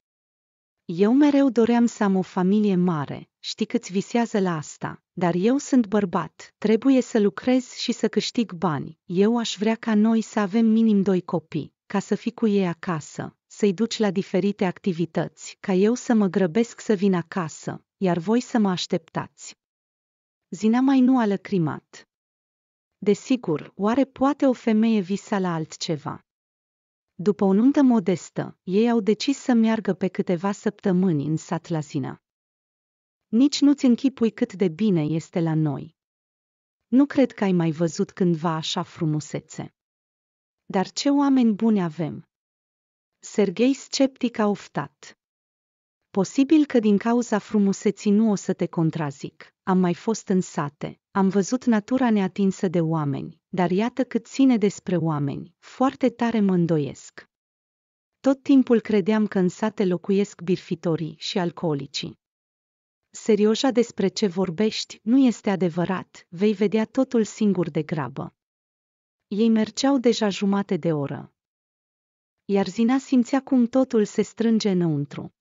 Eu mereu doream să am o familie mare, știi câți visează la asta, dar eu sunt bărbat, trebuie să lucrez și să câștig bani. Eu aș vrea ca noi să avem minim doi copii, ca să fii cu ei acasă, să-i duci la diferite activități, ca eu să mă grăbesc să vin acasă, iar voi să mă așteptați. Zina mai nu a lăcrimat. Desigur, oare poate o femeie visa la altceva? După o nuntă modestă, ei au decis să meargă pe câteva săptămâni în sat la Sina. Nici nu-ți închipui cât de bine este la noi. Nu cred că ai mai văzut cândva așa frumusețe. Dar ce oameni buni avem! Serghei sceptic a oftat. Posibil că din cauza frumuseții nu o să te contrazic. Am mai fost în sate, am văzut natura neatinsă de oameni, dar iată cât ține despre oameni, foarte tare mă îndoiesc. Tot timpul credeam că în sate locuiesc birfitorii și alcoolicii. Serioja despre ce vorbești nu este adevărat, vei vedea totul singur de grabă. Ei mergeau deja jumate de oră. Iar Zina simțea cum totul se strânge înăuntru.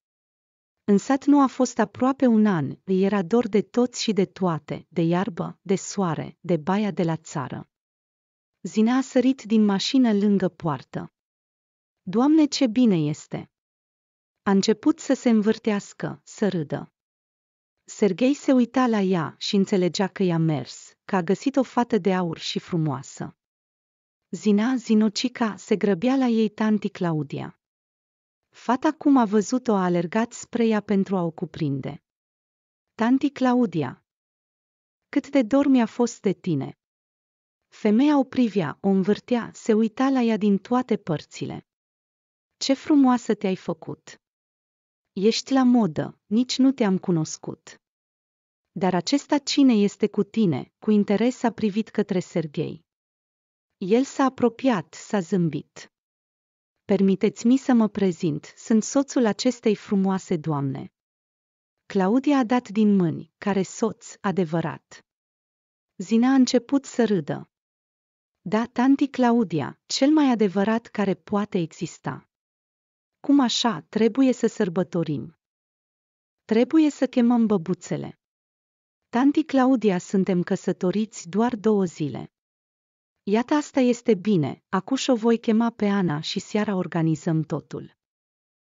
În sat nu a fost aproape un an, îi era dor de toți și de toate, de iarbă, de soare, de baia de la țară. Zina a sărit din mașină lângă poartă. Doamne, ce bine este! A început să se învârtească, să râdă. Sergei se uita la ea și înțelegea că i-a mers, că a găsit o fată de aur și frumoasă. Zina Zinocica se grăbea la ei tanti Claudia. Fata cum a văzut-o a alergat spre ea pentru a o cuprinde. Tanti Claudia, cât de dor mi-a fost de tine. Femeia o privea, o învârtea, se uita la ea din toate părțile. Ce frumoasă te-ai făcut! Ești la modă, nici nu te-am cunoscut. Dar acesta cine este cu tine? Cu interes a privit către Serghei. El s-a apropiat, s-a zâmbit. Permiteți-mi să mă prezint, sunt soțul acestei frumoase doamne. Claudia a dat din mâini, care soț, adevărat. Zina a început să râdă. Da, tanti Claudia, cel mai adevărat care poate exista. Cum așa, trebuie să sărbătorim. Trebuie să chemăm băbuțele. Tanti Claudia, suntem căsătoriți doar două zile. Iată asta este bine, acuș o voi chema pe Ana și seara organizăm totul.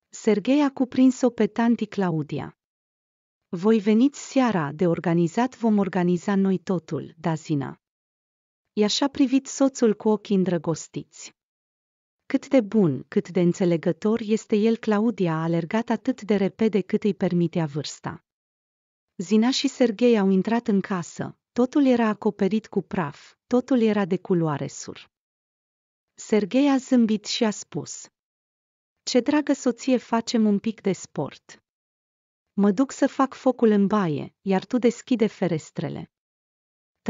Serghei a cuprins-o pe tanti Claudia. Voi veniți seara, de organizat vom organiza noi totul, da Zina i-așa privit soțul cu ochii îndrăgostiți. Cât de bun, cât de înțelegător este el Claudia a alergat atât de repede cât îi permitea vârsta. Zina și Serghei au intrat în casă, totul era acoperit cu praf, totul era de culoare sur. Serghei a zâmbit și a spus. Ce dragă soție facem un pic de sport. Mă duc să fac focul în baie, iar tu deschide ferestrele.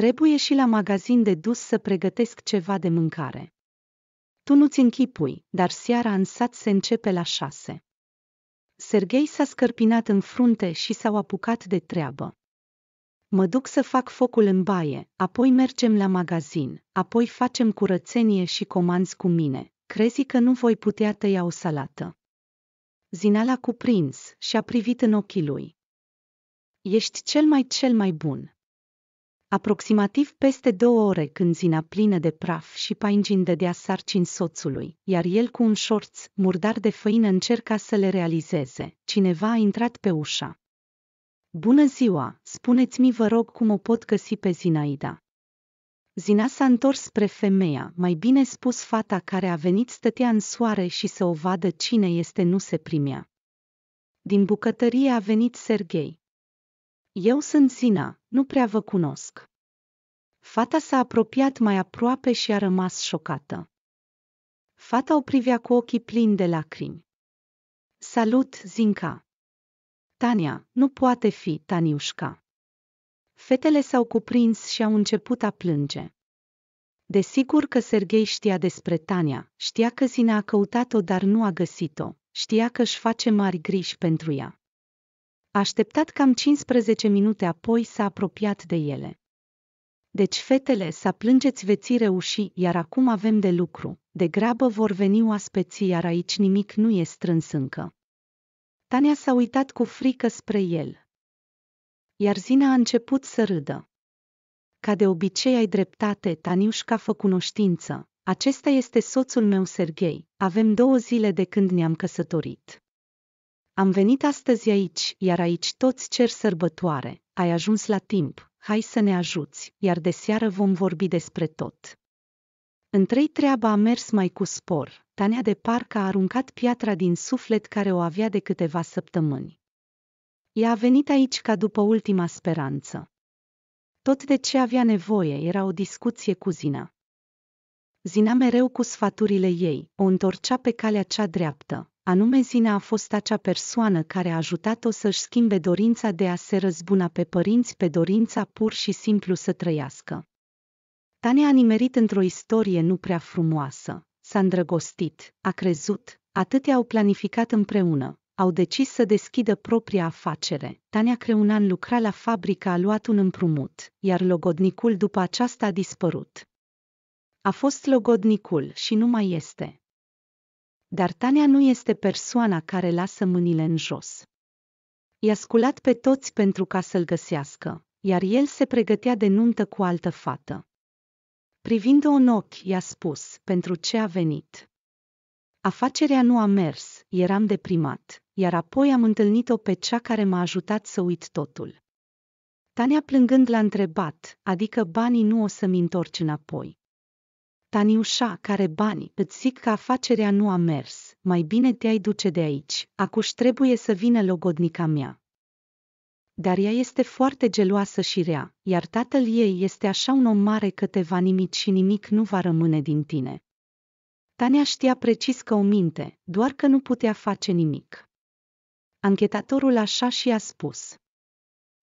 Trebuie și la magazin de dus să pregătesc ceva de mâncare. Tu nu-ți închipui, dar seara în sat se începe la șase. Serghei s-a scărpinat în frunte și s-au apucat de treabă. Mă duc să fac focul în baie, apoi mergem la magazin, apoi facem curățenie și comanzi cu mine. Crezi că nu voi putea tăia o salată. Zina l-a cuprins și a privit în ochii lui. Ești cel mai cel mai bun. Aproximativ peste două ore când zina plină de praf și paingini dădea sarcini soțului, iar el cu un șorț murdar de făină încerca să le realizeze, cineva a intrat pe ușa. Bună ziua, spuneți-mi vă rog cum o pot găsi pe Zinaida. Zina s-a întors spre femeia, mai bine spus fata care a venit stătea în soare și să o vadă cine este nu se primea. Din bucătărie a venit Serghei. Eu sunt Zina, nu prea vă cunosc. Fata s-a apropiat mai aproape și a rămas șocată. Fata o privea cu ochii plini de lacrimi. Salut, Zinca! Tania, nu poate fi, Taniușca. Fetele s-au cuprins și au început a plânge. Desigur că Serghei știa despre Tania, știa că Zina a căutat-o dar nu a găsit-o, știa că își face mari griji pentru ea așteptat cam 15 minute apoi s-a apropiat de ele. Deci fetele, să plângeți veți reuși, iar acum avem de lucru, de grabă vor veni oaspeții, iar aici nimic nu e strâns încă. Tania s-a uitat cu frică spre el. Iar Zina a început să râdă. Ca de obicei ai dreptate, Taniușca fă cunoștință. Acesta este soțul meu Serghei, avem două zile de când ne-am căsătorit. Am venit astăzi aici, iar aici toți cer sărbătoare, ai ajuns la timp, hai să ne ajuți, iar de seară vom vorbi despre tot. Întrei treaba a mers mai cu spor, Tania de parcă a aruncat piatra din suflet care o avea de câteva săptămâni. Ea a venit aici ca după ultima speranță. Tot de ce avea nevoie era o discuție cu Zina. Zina mereu cu sfaturile ei, o întorcea pe calea cea dreaptă, anume Zina a fost acea persoană care a ajutat-o să-și schimbe dorința de a se răzbuna pe părinți pe dorința pur și simplu să trăiască. Tania a nimerit într-o istorie nu prea frumoasă, s-a îndrăgostit, a crezut, atâtea au planificat împreună, au decis să deschidă propria afacere. Tania Creunan lucra la fabrică, a luat un împrumut, iar logodnicul după aceasta a dispărut. A fost logodnicul și nu mai este. Dar Tania nu este persoana care lasă mâinile în jos. I-a sculat pe toți pentru ca să-l găsească, iar el se pregătea de nuntă cu altă fată. Privind-o în ochi, i-a spus, pentru ce a venit. Afacerea nu a mers, eram deprimat, iar apoi am întâlnit-o pe cea care m-a ajutat să uit totul. Tania plângând l-a întrebat, adică banii nu o să-mi întorci înapoi. Taniușa, care bani, îți zic că afacerea nu a mers, mai bine te-ai duce de aici, acuș trebuie să vină logodnica mea. Dar ea este foarte geloasă și rea, iar tatăl ei este așa un om mare că te va nimic și nimic nu va rămâne din tine. Tania știa precis că o minte, doar că nu putea face nimic. Anchetatorul așa și a spus.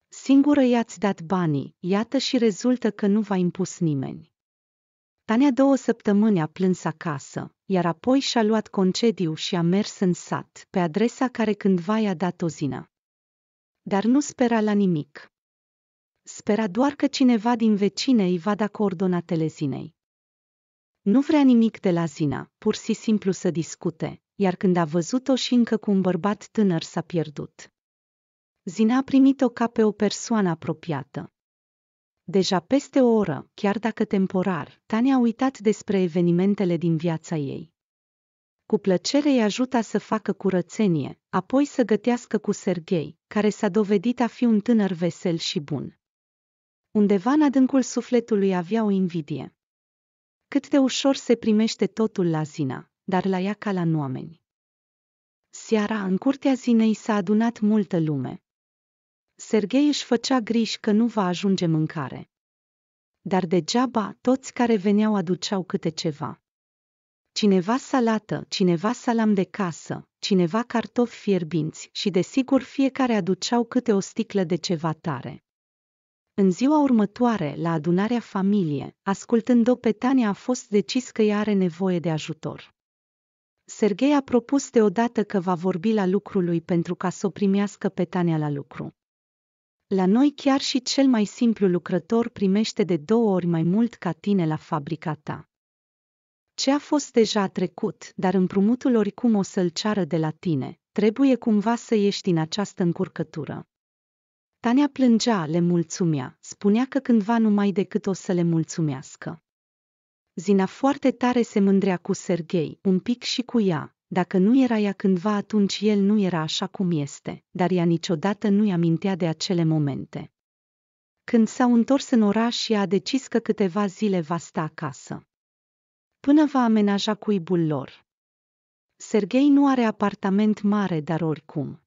Singură i-ați dat banii, iată și rezultă că nu v-a impus nimeni. Tania două săptămâni a plâns acasă, iar apoi și-a luat concediu și a mers în sat, pe adresa care cândva i-a dat o zină. Dar nu spera la nimic. Spera doar că cineva din vecine îi va da coordonatele zinei. Nu vrea nimic de la Zina, pur și simplu să discute, iar când a văzut-o și încă cu un bărbat tânăr s-a pierdut. Zina a primit-o ca pe o persoană apropiată, Deja peste o oră, chiar dacă temporar, Tania a uitat despre evenimentele din viața ei. Cu plăcere îi ajuta să facă curățenie, apoi să gătească cu Serghei, care s-a dovedit a fi un tânăr vesel și bun. Undeva în adâncul sufletului avea o invidie. Cât de ușor se primește totul la Zina, dar la ea ca la oameni. Seara, în curtea Zinei s-a adunat multă lume, Serghei își făcea griji că nu va ajunge mâncare. Dar degeaba toți care veneau aduceau câte ceva. Cineva salată, cineva salam de casă, cineva cartofi fierbinți și desigur fiecare aduceau câte o sticlă de ceva tare. În ziua următoare, la adunarea familie, ascultând-o pe Tania a fost decis că ea are nevoie de ajutor. Serghei a propus deodată că va vorbi la lucrul lui pentru ca să o primească pe Tania la lucru. La noi chiar și cel mai simplu lucrător primește de două ori mai mult ca tine la fabrica ta. Ce a fost deja trecut, dar împrumutul oricum o să-l ceară de la tine, trebuie cumva să ieși din această încurcătură. Tania plângea, le mulțumea, spunea că cândva numai decât o să le mulțumească. Zina foarte tare se mândrea cu Serghei, un pic și cu ea, dacă nu era ea cândva, atunci el nu era așa cum este, dar ea niciodată nu-i amintea de acele momente. Când s-a întors în oraș, ea a decis că câteva zile va sta acasă. Până va amenaja cuibul lor. Sergei nu are apartament mare, dar oricum.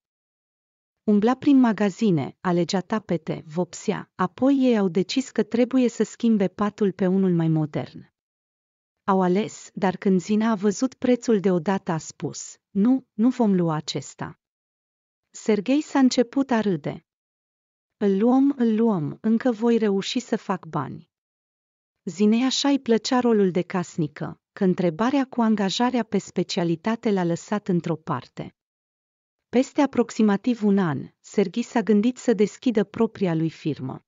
Umbla prin magazine, alegea tapete, vopsea, apoi ei au decis că trebuie să schimbe patul pe unul mai modern. Au ales, dar când Zina a văzut prețul deodată a spus, nu, nu vom lua acesta. Sergei s-a început a râde. Îl luăm, îl luăm, încă voi reuși să fac bani. Zinei așa îi plăcea rolul de casnică, că întrebarea cu angajarea pe specialitate l-a lăsat într-o parte. Peste aproximativ un an, Serghi s-a gândit să deschidă propria lui firmă.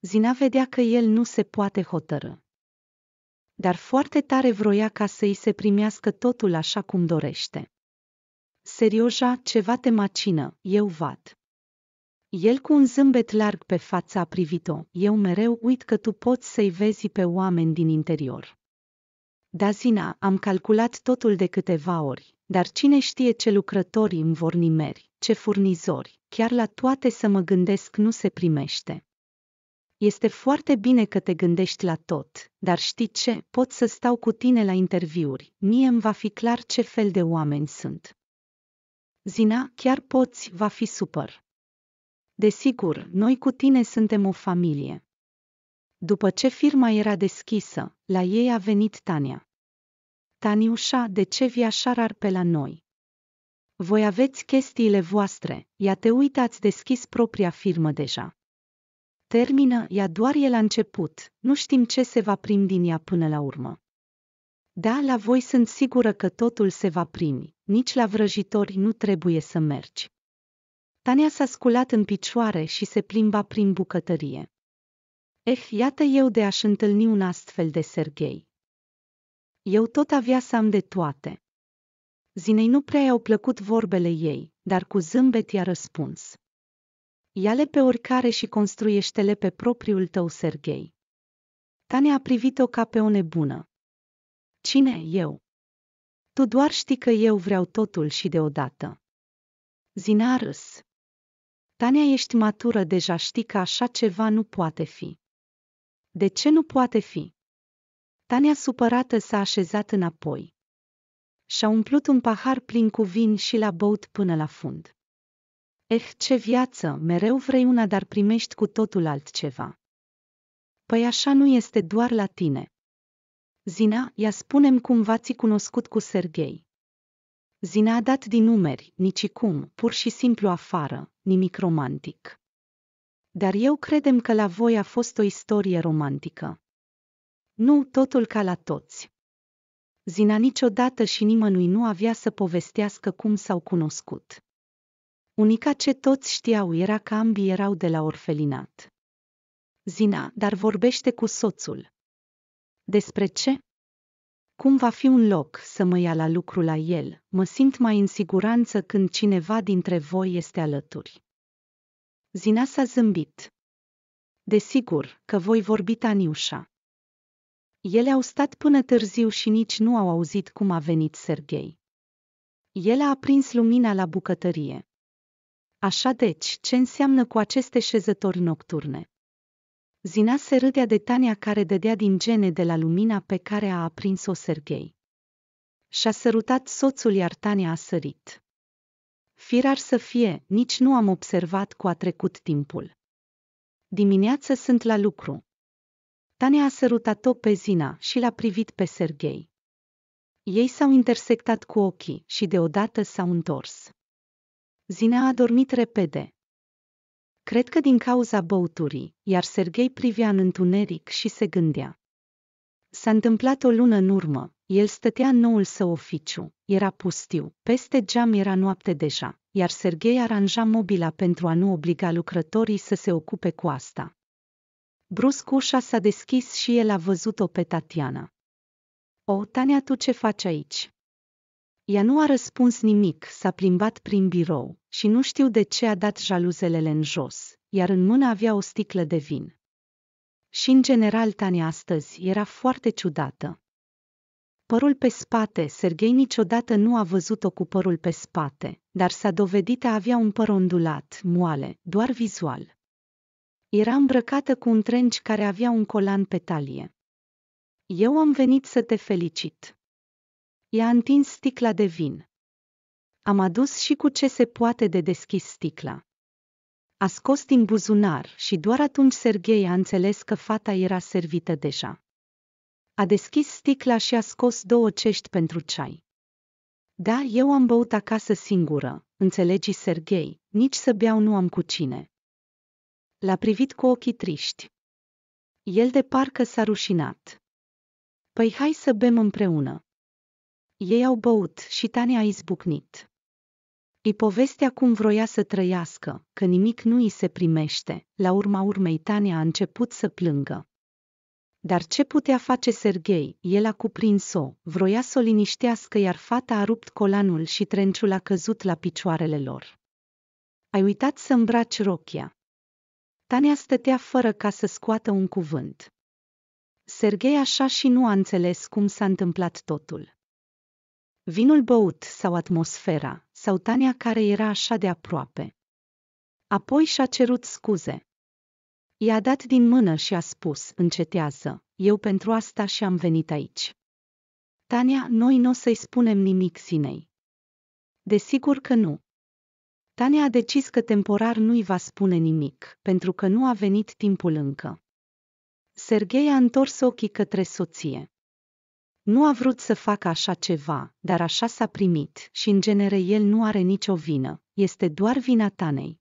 Zina vedea că el nu se poate hotărâ dar foarte tare vroia ca să-i se primească totul așa cum dorește. Serioja, ceva te macină, eu vad. El cu un zâmbet larg pe fața a privit-o, eu mereu uit că tu poți să-i vezi pe oameni din interior. Da, Zina, am calculat totul de câteva ori, dar cine știe ce lucrători îmi vor nimeri, ce furnizori, chiar la toate să mă gândesc nu se primește. Este foarte bine că te gândești la tot, dar știi ce? Pot să stau cu tine la interviuri. Mie îmi va fi clar ce fel de oameni sunt. Zina, chiar poți, va fi super. Desigur, noi cu tine suntem o familie. După ce firma era deschisă, la ei a venit Tania. Taniușa, de ce vii așa rar pe la noi? Voi aveți chestiile voastre, ia te uitați deschis propria firmă deja termină, ea doar e la început, nu știm ce se va primi din ea până la urmă. Da, la voi sunt sigură că totul se va primi, nici la vrăjitori nu trebuie să mergi. Tania s-a sculat în picioare și se plimba prin bucătărie. Eh, iată eu de aș întâlni un astfel de Serghei. Eu tot avea să am de toate. Zinei nu prea i-au plăcut vorbele ei, dar cu zâmbet i-a răspuns. Ia-le pe oricare și construiește-le pe propriul tău, Serghei. Tania a privit-o ca pe o nebună. Cine eu? Tu doar știi că eu vreau totul și deodată. Zina râs. Tania, ești matură, deja știi că așa ceva nu poate fi. De ce nu poate fi? Tania, supărată, s-a așezat înapoi. Și-a umplut un pahar plin cu vin și l-a băut până la fund. Eh, ce viață, mereu vrei una dar primești cu totul altceva. Păi așa nu este doar la tine. Zina, ia spunem cum v-ați cunoscut cu Serghei. Zina a dat din numeri, nicicum, pur și simplu afară, nimic romantic. Dar eu credem că la voi a fost o istorie romantică. Nu totul ca la toți. Zina niciodată și nimănui nu avea să povestească cum s-au cunoscut. Unica ce toți știau era că ambii erau de la orfelinat. Zina, dar vorbește cu soțul. Despre ce? Cum va fi un loc să mă ia la lucru la el, mă simt mai în siguranță când cineva dintre voi este alături. Zina s-a zâmbit. Desigur că voi vorbi Taniușa. Ele au stat până târziu și nici nu au auzit cum a venit Serghei. El a aprins lumina la bucătărie. Așa deci, ce înseamnă cu aceste șezători nocturne? Zina se râdea de Tania care dădea din gene de la lumina pe care a aprins-o Serghei. Și-a sărutat soțul iar Tania a sărit. Firar să fie, nici nu am observat cu a trecut timpul. Dimineață sunt la lucru. Tania a sărutat-o pe Zina și l-a privit pe Serghei. Ei s-au intersectat cu ochii și deodată s-au întors. Zina a dormit repede. Cred că din cauza băuturii, iar Serghei privea în întuneric și se gândea. S-a întâmplat o lună în urmă, el stătea în noul său oficiu, era pustiu, peste geam era noapte deja, iar Serghei aranja mobila pentru a nu obliga lucrătorii să se ocupe cu asta. Brusc ușa s-a deschis și el a văzut-o pe Tatiana. O, Tania, tu ce faci aici? Ea nu a răspuns nimic, s-a plimbat prin birou și nu știu de ce a dat jaluzelele în jos, iar în mână avea o sticlă de vin. Și în general Tania astăzi era foarte ciudată. Părul pe spate, Serghei niciodată nu a văzut-o cu părul pe spate, dar s-a dovedit a avea un păr ondulat, moale, doar vizual. Era îmbrăcată cu un trenci care avea un colan pe talie. Eu am venit să te felicit i-a întins sticla de vin. Am adus și cu ce se poate de deschis sticla. A scos din buzunar și doar atunci Serghei a înțeles că fata era servită deja. A deschis sticla și a scos două cești pentru ceai. Da, eu am băut acasă singură, înțelegi Serghei, nici să beau nu am cu cine. L-a privit cu ochii triști. El de parcă s-a rușinat. Păi hai să bem împreună. Ei au băut și Tania a izbucnit. Îi povestea cum vroia să trăiască, că nimic nu îi se primește, la urma urmei Tania a început să plângă. Dar ce putea face Serghei? El a cuprins-o, vroia să o liniștească iar fata a rupt colanul și trenciul a căzut la picioarele lor. Ai uitat să îmbraci rochia. Tania stătea fără ca să scoată un cuvânt. Serghei așa și nu a înțeles cum s-a întâmplat totul vinul băut sau atmosfera, sau Tania care era așa de aproape. Apoi și-a cerut scuze. I-a dat din mână și a spus, încetează, eu pentru asta și-am venit aici. Tania, noi nu o să-i spunem nimic Sinei. Desigur că nu. Tania a decis că temporar nu-i va spune nimic, pentru că nu a venit timpul încă. Serghei a întors ochii către soție. Nu a vrut să facă așa ceva, dar așa s-a primit și în genere el nu are nicio vină, este doar vina Tanei.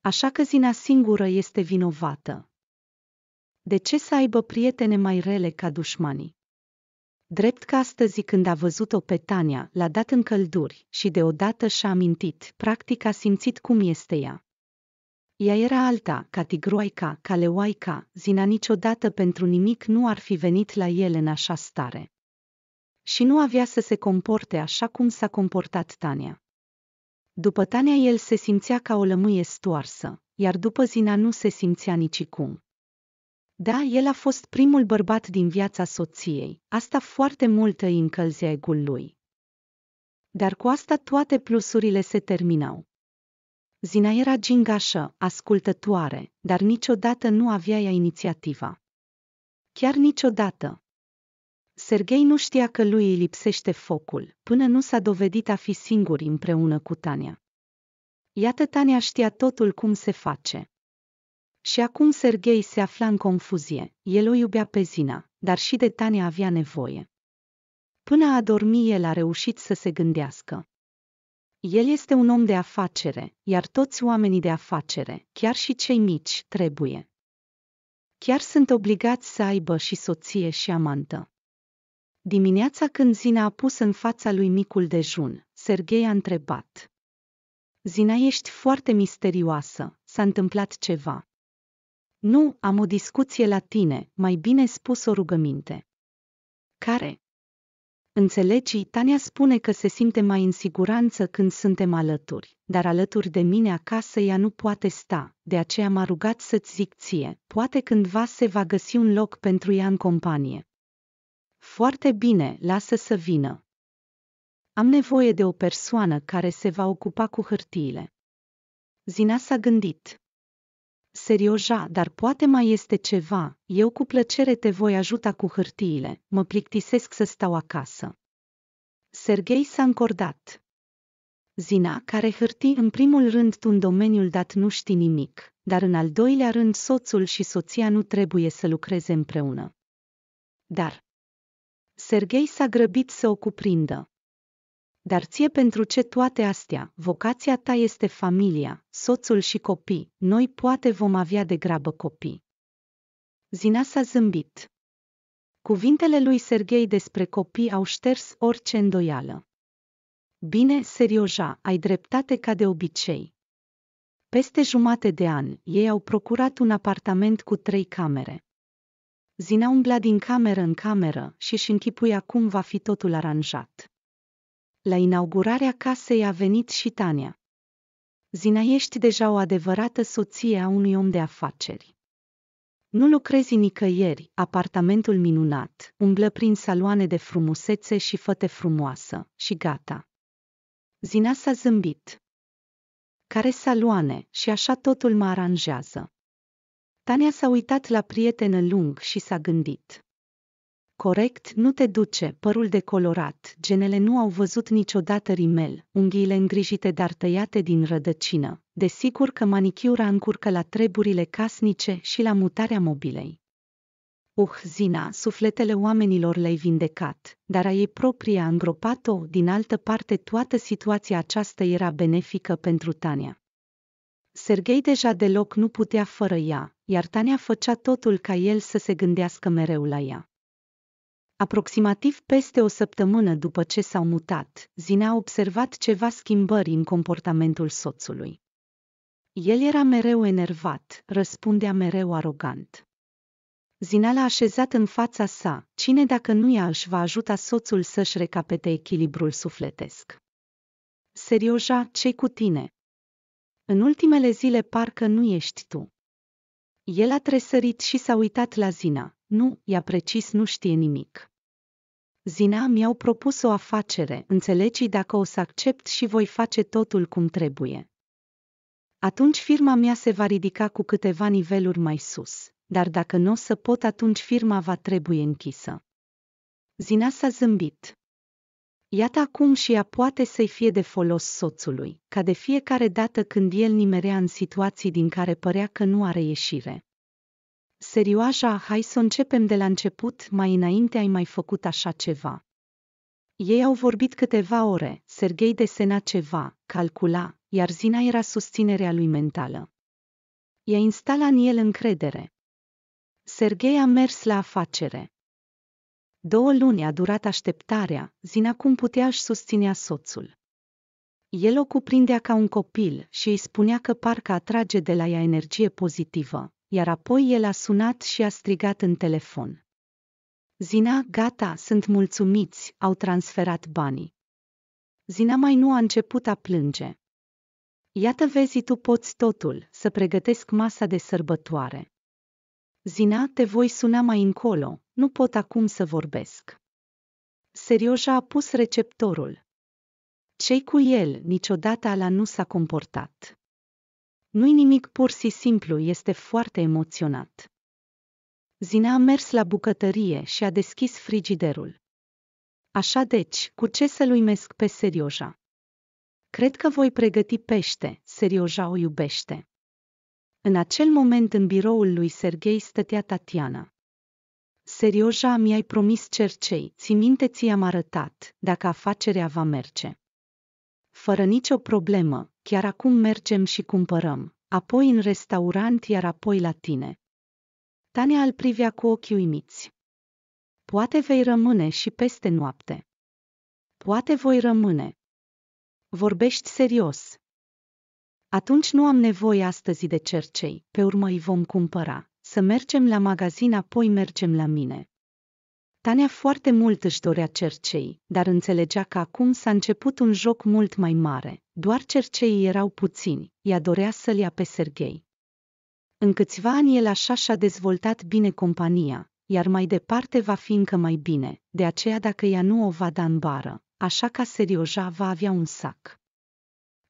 Așa că Zina singură este vinovată. De ce să aibă prietene mai rele ca dușmanii? Drept că astăzi când a văzut-o pe Tania, l-a dat în călduri și deodată și-a amintit, practic a simțit cum este ea. Ea era alta, ca tigroaica, ca leoaica, Zina niciodată pentru nimic nu ar fi venit la el în așa stare. Și nu avea să se comporte așa cum s-a comportat Tania. După Tania el se simțea ca o lămâie stoarsă, iar după Zina nu se simțea nicicum. Da, el a fost primul bărbat din viața soției, asta foarte mult îi încălzea egul lui. Dar cu asta toate plusurile se terminau. Zina era gingașă, ascultătoare, dar niciodată nu avea ea inițiativa. Chiar niciodată. Sergei nu știa că lui îi lipsește focul, până nu s-a dovedit a fi singur împreună cu Tania. Iată Tania știa totul cum se face. Și acum Sergei se afla în confuzie, el o iubea pe Zina, dar și de Tania avea nevoie. Până a dormi el a reușit să se gândească. El este un om de afacere, iar toți oamenii de afacere, chiar și cei mici, trebuie. Chiar sunt obligați să aibă și soție și amantă. Dimineața când Zina a pus în fața lui micul dejun, Serghei a întrebat. Zina, ești foarte misterioasă, s-a întâmplat ceva. Nu, am o discuție la tine, mai bine spus o rugăminte. Care? Înțelegi, Tania spune că se simte mai în siguranță când suntem alături, dar alături de mine acasă ea nu poate sta, de aceea m-a rugat să-ți zic ție, poate cândva se va găsi un loc pentru ea în companie. Foarte bine, lasă să vină. Am nevoie de o persoană care se va ocupa cu hârtiile. Zina s-a gândit serioja, dar poate mai este ceva, eu cu plăcere te voi ajuta cu hârtiile, mă plictisesc să stau acasă. Sergei s-a încordat. Zina, care hârtii în primul rând tu în domeniul dat nu știi nimic, dar în al doilea rând soțul și soția nu trebuie să lucreze împreună. Dar Sergei s-a grăbit să o cuprindă. Dar ție pentru ce toate astea? Vocația ta este familia, soțul și copii. Noi poate vom avea de grabă copii. Zina s-a zâmbit. Cuvintele lui Serghei despre copii au șters orice îndoială. Bine, Serioja, ai dreptate ca de obicei. Peste jumate de an, ei au procurat un apartament cu trei camere. Zina umbla din cameră în cameră și își închipui acum va fi totul aranjat. La inaugurarea casei a venit și Tania. Zina, ești deja o adevărată soție a unui om de afaceri. Nu lucrezi nicăieri, apartamentul minunat, umblă prin saloane de frumusețe și fete frumoasă, și gata. Zina s-a zâmbit. Care saloane, și așa totul mă aranjează. Tania s-a uitat la prietenă lung și s-a gândit. Corect nu te duce, părul decolorat, genele nu au văzut niciodată rimel, unghiile îngrijite dar tăiate din rădăcină. Desigur că manichiura încurcă la treburile casnice și la mutarea mobilei. Uh, Zina, sufletele oamenilor le-ai vindecat, dar a ei proprie a îngropat-o, din altă parte toată situația aceasta era benefică pentru Tania. Serghei deja deloc nu putea fără ea, iar Tania făcea totul ca el să se gândească mereu la ea. Aproximativ peste o săptămână după ce s-au mutat, Zina a observat ceva schimbări în comportamentul soțului. El era mereu enervat, răspundea mereu arogant. Zina l-a așezat în fața sa, cine dacă nu ea își va ajuta soțul să-și recapete echilibrul sufletesc. Serioja, ce cu tine? În ultimele zile parcă nu ești tu. El a tresărit și s-a uitat la Zina. Nu, i-a precis, nu știe nimic. Zina, mi-au propus o afacere, înțelegi dacă o să accept și voi face totul cum trebuie. Atunci firma mea se va ridica cu câteva niveluri mai sus, dar dacă nu o să pot, atunci firma va trebui închisă. Zina s-a zâmbit. Iată acum și ea poate să-i fie de folos soțului, ca de fiecare dată când el nimerea în situații din care părea că nu are ieșire. Serioaja, hai să începem de la început, mai înainte ai mai făcut așa ceva. Ei au vorbit câteva ore, Serghei desena ceva, calcula, iar Zina era susținerea lui mentală. Ea instala în el încredere. Serghei a mers la afacere. Două luni a durat așteptarea, Zina cum putea și susținea soțul. El o cuprindea ca un copil și îi spunea că parcă atrage de la ea energie pozitivă, iar apoi el a sunat și a strigat în telefon. Zina, gata, sunt mulțumiți, au transferat banii. Zina mai nu a început a plânge. Iată vezi tu poți totul, să pregătesc masa de sărbătoare. Zina, te voi suna mai încolo, nu pot acum să vorbesc. Serioja a pus receptorul. Cei cu el niciodată ala nu s-a comportat. Nu-i nimic pur și simplu, este foarte emoționat. Zina a mers la bucătărie și a deschis frigiderul. Așa deci, cu ce să-l uimesc pe Serioja? Cred că voi pregăti pește, Serioja o iubește. În acel moment în biroul lui Serghei stătea Tatiana. Serioja mi-ai promis cercei, ți minte ți-am arătat, dacă afacerea va merge. Fără nicio problemă, chiar acum mergem și cumpărăm, apoi în restaurant iar apoi la tine. Tania îl privea cu ochii uimiți. Poate vei rămâne și peste noapte. Poate voi rămâne. Vorbești serios. Atunci nu am nevoie astăzi de cercei, pe urmă îi vom cumpăra să mergem la magazin, apoi mergem la mine. Tania foarte mult își dorea cercei, dar înțelegea că acum s-a început un joc mult mai mare. Doar cerceii erau puțini, ea dorea să-l ia pe Serghei. În câțiva ani el așa și-a dezvoltat bine compania, iar mai departe va fi încă mai bine, de aceea dacă ea nu o va da în bară, așa ca Serioja va avea un sac.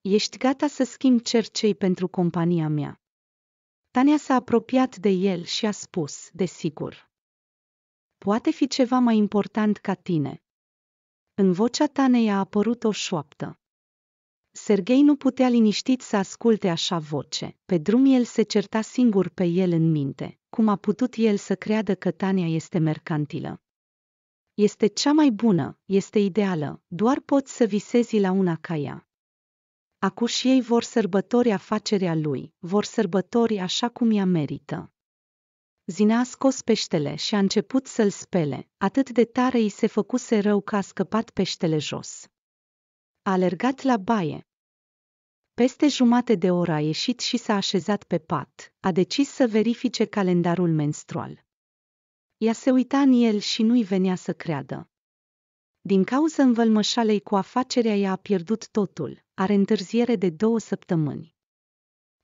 Ești gata să schimbi cercei pentru compania mea. Tania s-a apropiat de el și a spus, desigur. Poate fi ceva mai important ca tine. În vocea Tanei a apărut o șoaptă. Sergei nu putea liniștit să asculte așa voce. Pe drum el se certa singur pe el în minte, cum a putut el să creadă că Tania este mercantilă. Este cea mai bună, este ideală, doar poți să visezi la una ca ea. Acuși ei vor sărbători afacerea lui, vor sărbători așa cum ea merită. Zina a scos peștele și a început să-l spele, atât de tare i se făcuse rău că a scăpat peștele jos. A alergat la baie. Peste jumate de oră a ieșit și s-a așezat pe pat, a decis să verifice calendarul menstrual. Ea se uita în el și nu-i venea să creadă. Din cauza învălmășalei cu afacerea ea a pierdut totul are întârziere de două săptămâni.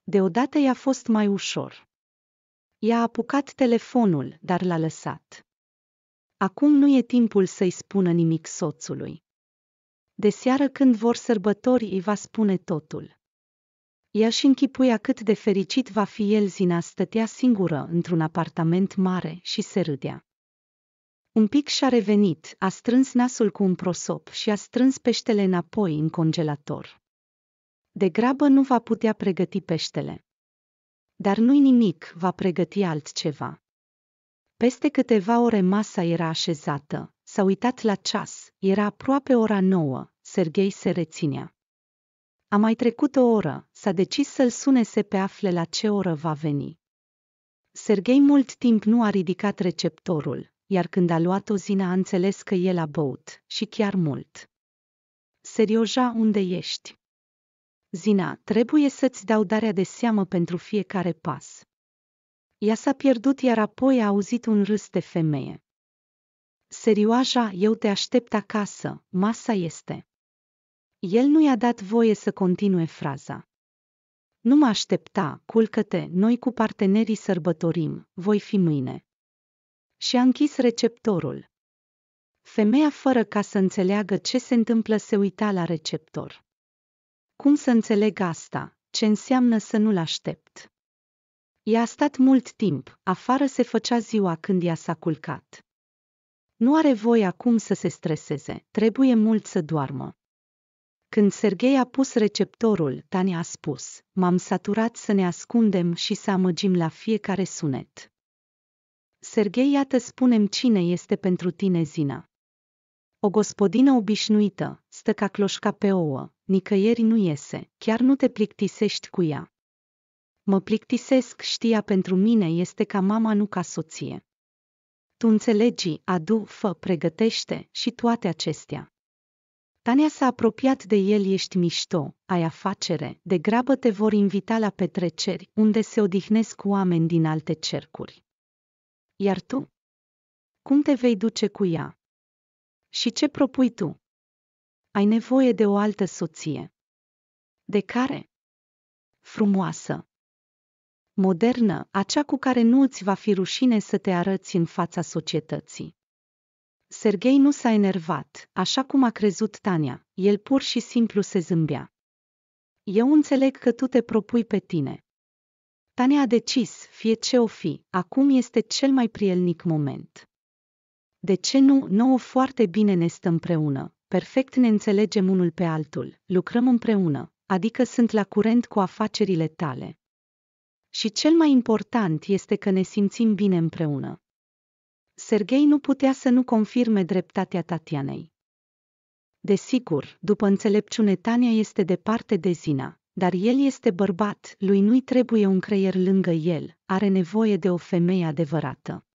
Deodată i-a fost mai ușor. I-a apucat telefonul, dar l-a lăsat. Acum nu e timpul să-i spună nimic soțului. De seară când vor sărbători îi va spune totul. Ea și închipuia cât de fericit va fi el Zina stătea singură într-un apartament mare și se râdea. Un pic și-a revenit, a strâns nasul cu un prosop și a strâns peștele înapoi în congelator. Degrabă nu va putea pregăti peștele. Dar nu-i nimic, va pregăti altceva. Peste câteva ore masa era așezată, s-a uitat la ceas, era aproape ora nouă, Serghei se reținea. A mai trecut o oră, s-a decis să-l sune să pe afle la ce oră va veni. Serghei mult timp nu a ridicat receptorul, iar când a luat-o zină, a înțeles că el a băut, și chiar mult. Serioja, unde ești? Zina, trebuie să-ți dau darea de seamă pentru fiecare pas. Ea s-a pierdut, iar apoi a auzit un râs de femeie. Serioaja, eu te aștept acasă, masa este. El nu i-a dat voie să continue fraza. Nu mă aștepta, culcă-te, noi cu partenerii sărbătorim, voi fi mâine. Și a închis receptorul. Femeia fără ca să înțeleagă ce se întâmplă se uita la receptor. Cum să înțeleg asta? Ce înseamnă să nu-l aștept? I-a stat mult timp, afară se făcea ziua când ea s-a culcat. Nu are voie acum să se streseze, trebuie mult să doarmă. Când Serghei a pus receptorul, Tania a spus, m-am saturat să ne ascundem și să amăgim la fiecare sunet. Serghei, iată, spunem cine este pentru tine Zina. O gospodină obișnuită, stă ca cloșca pe ouă, nicăieri nu iese, chiar nu te plictisești cu ea. Mă plictisesc, știa pentru mine este ca mama, nu ca soție. Tu înțelegi, adu, fă, pregătește și toate acestea. Tania s-a apropiat de el, ești mișto, ai afacere, de grabă te vor invita la petreceri, unde se odihnesc oameni din alte cercuri. Iar tu? Cum te vei duce cu ea? Și ce propui tu? ai nevoie de o altă soție. De care? Frumoasă. Modernă, acea cu care nu îți va fi rușine să te arăți în fața societății. Sergei nu s-a enervat, așa cum a crezut Tania, el pur și simplu se zâmbea. Eu înțeleg că tu te propui pe tine. Tania a decis, fie ce o fi, acum este cel mai prielnic moment. De ce nu, nouă foarte bine ne stă împreună, perfect ne înțelegem unul pe altul, lucrăm împreună, adică sunt la curent cu afacerile tale. Și cel mai important este că ne simțim bine împreună. Sergei nu putea să nu confirme dreptatea Tatianei. Desigur, după înțelepciune Tania este departe de Zina, dar el este bărbat, lui nu-i trebuie un creier lângă el, are nevoie de o femeie adevărată.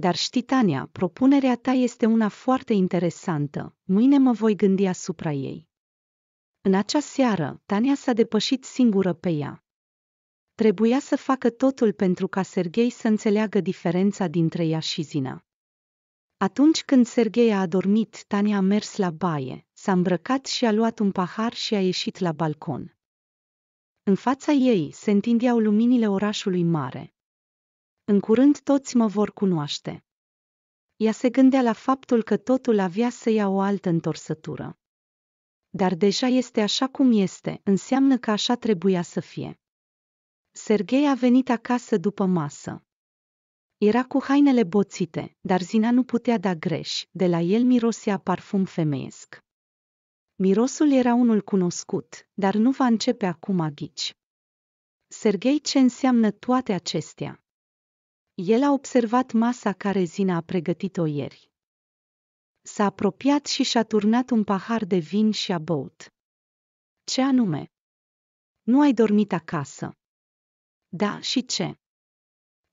Dar știi, Tania, propunerea ta este una foarte interesantă, mâine mă voi gândi asupra ei. În acea seară, Tania s-a depășit singură pe ea. Trebuia să facă totul pentru ca Serghei să înțeleagă diferența dintre ea și Zina. Atunci când Serghei a adormit, Tania a mers la baie, s-a îmbrăcat și a luat un pahar și a ieșit la balcon. În fața ei se întindeau luminile orașului mare, în curând toți mă vor cunoaște. Ea se gândea la faptul că totul avea să ia o altă întorsătură. Dar deja este așa cum este, înseamnă că așa trebuia să fie. Serghei a venit acasă după masă. Era cu hainele boțite, dar Zina nu putea da greș, de la el mirosea parfum femeiesc. Mirosul era unul cunoscut, dar nu va începe acum aghici. Sergei Serghei ce înseamnă toate acestea? El a observat masa care Zina a pregătit-o ieri. S-a apropiat și și-a turnat un pahar de vin și a băut. Ce anume? Nu ai dormit acasă. Da, și ce?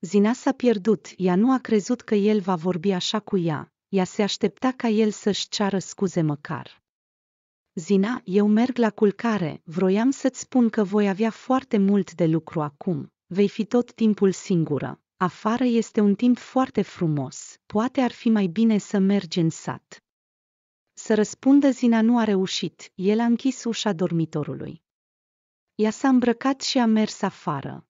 Zina s-a pierdut, ea nu a crezut că el va vorbi așa cu ea, ea se aștepta ca el să-și ceară scuze măcar. Zina, eu merg la culcare, vroiam să-ți spun că voi avea foarte mult de lucru acum, vei fi tot timpul singură. Afară este un timp foarte frumos, poate ar fi mai bine să mergi în sat. Să răspundă Zina nu a reușit, el a închis ușa dormitorului. Ea s-a îmbrăcat și a mers afară.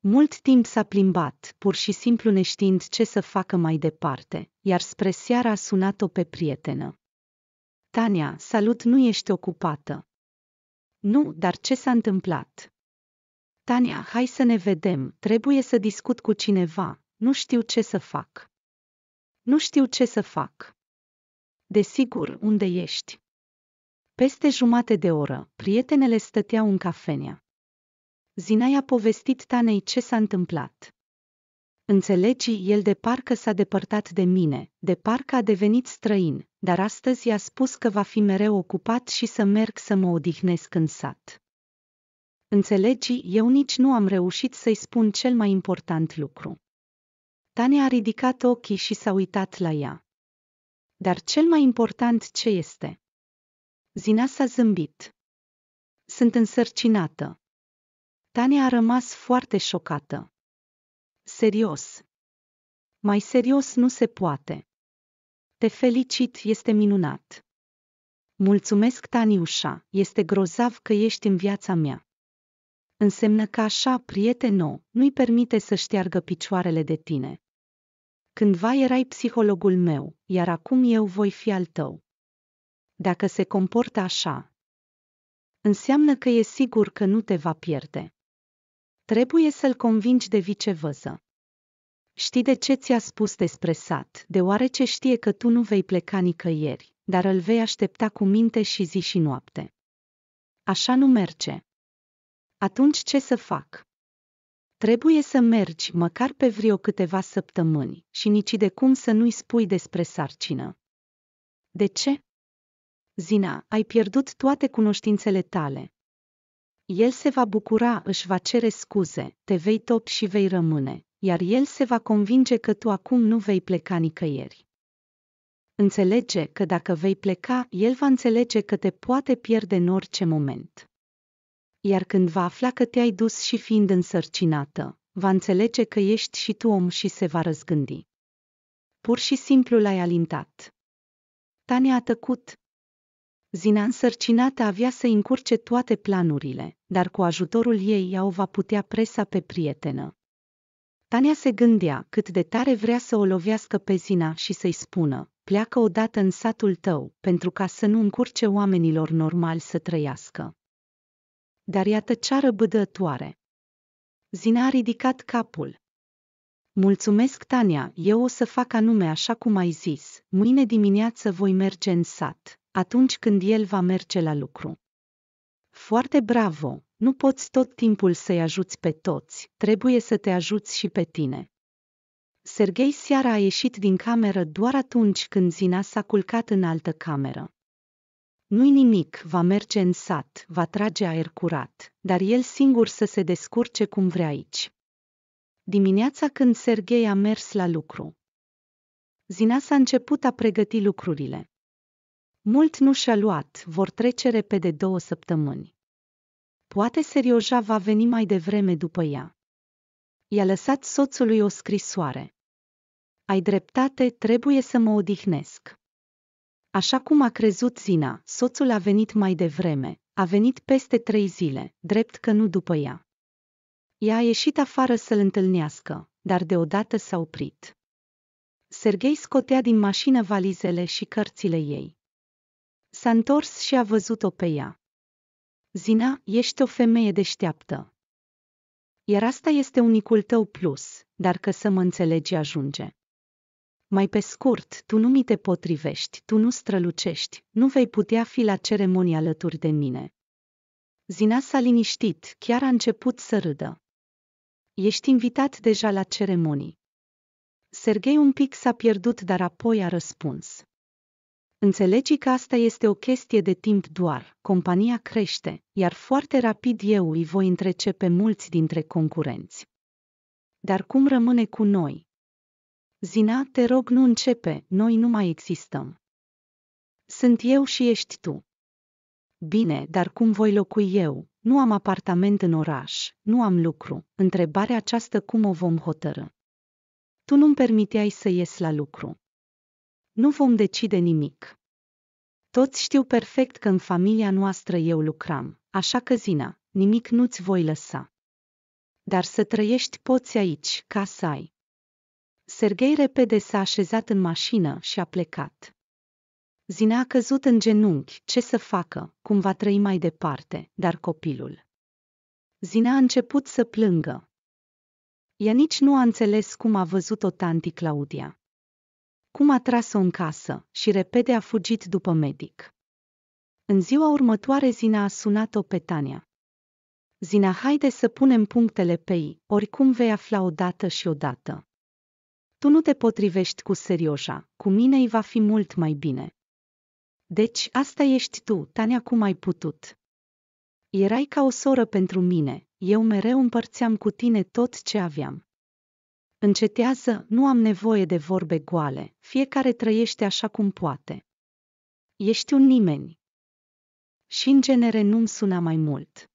Mult timp s-a plimbat, pur și simplu neștiind ce să facă mai departe, iar spre seara a sunat-o pe prietenă. Tania, salut, nu ești ocupată. Nu, dar ce s-a întâmplat? Tania, hai să ne vedem, trebuie să discut cu cineva, nu știu ce să fac. Nu știu ce să fac. Desigur, unde ești? Peste jumate de oră, prietenele stăteau în cafenea. Zina i-a povestit Tanei ce s-a întâmplat. Înțelegi, el de parcă s-a depărtat de mine, de parcă a devenit străin, dar astăzi i-a spus că va fi mereu ocupat și să merg să mă odihnesc în sat. Înțelegi, eu nici nu am reușit să-i spun cel mai important lucru. Tania a ridicat ochii și s-a uitat la ea. Dar cel mai important ce este? Zina s-a zâmbit. Sunt însărcinată. Tania a rămas foarte șocată. Serios. Mai serios nu se poate. Te felicit, este minunat. Mulțumesc, Taniușa, este grozav că ești în viața mea însemnă că așa prietenul nu-i permite să șteargă picioarele de tine. Cândva erai psihologul meu, iar acum eu voi fi al tău. Dacă se comportă așa, înseamnă că e sigur că nu te va pierde. Trebuie să-l convingi de vicevăză. Știi de ce ți-a spus despre sat, deoarece știe că tu nu vei pleca nicăieri, dar îl vei aștepta cu minte și zi și noapte. Așa nu merge. Atunci ce să fac? Trebuie să mergi măcar pe vreo câteva săptămâni și nici de cum să nu-i spui despre sarcină. De ce? Zina, ai pierdut toate cunoștințele tale. El se va bucura, își va cere scuze, te vei top și vei rămâne, iar el se va convinge că tu acum nu vei pleca nicăieri. Înțelege că dacă vei pleca, el va înțelege că te poate pierde în orice moment iar când va afla că te-ai dus și fiind însărcinată, va înțelege că ești și tu om și se va răzgândi. Pur și simplu l-ai alintat. Tania a tăcut. Zina însărcinată avea să încurce toate planurile, dar cu ajutorul ei ea o va putea presa pe prietenă. Tania se gândea cât de tare vrea să o lovească pe Zina și să-i spună, pleacă odată în satul tău, pentru ca să nu încurce oamenilor normal să trăiască dar iată ceară bădătoare. Zina a ridicat capul. Mulțumesc, Tania, eu o să fac anume așa cum ai zis. Mâine dimineață voi merge în sat, atunci când el va merge la lucru. Foarte bravo, nu poți tot timpul să-i ajuți pe toți, trebuie să te ajuți și pe tine. Sergei seara a ieșit din cameră doar atunci când Zina s-a culcat în altă cameră. Nu-i nimic, va merge în sat, va trage aer curat, dar el singur să se descurce cum vrea aici. Dimineața când Serghei a mers la lucru. Zina s-a început a pregăti lucrurile. Mult nu și-a luat, vor trece repede două săptămâni. Poate Serioja va veni mai devreme după ea. I-a lăsat soțului o scrisoare. Ai dreptate, trebuie să mă odihnesc. Așa cum a crezut Zina, soțul a venit mai devreme, a venit peste trei zile, drept că nu după ea. Ea a ieșit afară să-l întâlnească, dar deodată s-a oprit. Sergei scotea din mașină valizele și cărțile ei. S-a întors și a văzut-o pe ea. Zina, ești o femeie deșteaptă. Iar asta este unicul tău plus, dar că să mă înțelegi ajunge. Mai pe scurt, tu nu mi te potrivești, tu nu strălucești, nu vei putea fi la ceremonie alături de mine. Zina s-a liniștit, chiar a început să râdă. Ești invitat deja la ceremonii. Sergei un pic s-a pierdut, dar apoi a răspuns. Înțelegi că asta este o chestie de timp doar, compania crește, iar foarte rapid eu îi voi întrece pe mulți dintre concurenți. Dar cum rămâne cu noi? Zina, te rog nu începe, noi nu mai existăm. Sunt eu și ești tu. Bine, dar cum voi locui eu? Nu am apartament în oraș, nu am lucru. Întrebarea aceasta cum o vom hotărâ? Tu nu-mi permiteai să ies la lucru. Nu vom decide nimic. Toți știu perfect că în familia noastră eu lucram, așa că Zina, nimic nu-ți voi lăsa. Dar să trăiești poți aici, ca să ai. Sergei repede s-a așezat în mașină și a plecat. Zina a căzut în genunchi, ce să facă, cum va trăi mai departe, dar copilul. Zina a început să plângă. Ea nici nu a înțeles cum a văzut-o tanti Claudia. Cum a tras-o în casă și repede a fugit după medic. În ziua următoare Zina a sunat-o pe Tania. Zina, haide să punem punctele pe ei, oricum vei afla odată și odată tu nu te potrivești cu serioșa, cu mine îi va fi mult mai bine. Deci, asta ești tu, Tania, cum ai putut. Erai ca o soră pentru mine, eu mereu împărțeam cu tine tot ce aveam. Încetează, nu am nevoie de vorbe goale, fiecare trăiește așa cum poate. Ești un nimeni. Și în genere nu-mi suna mai mult.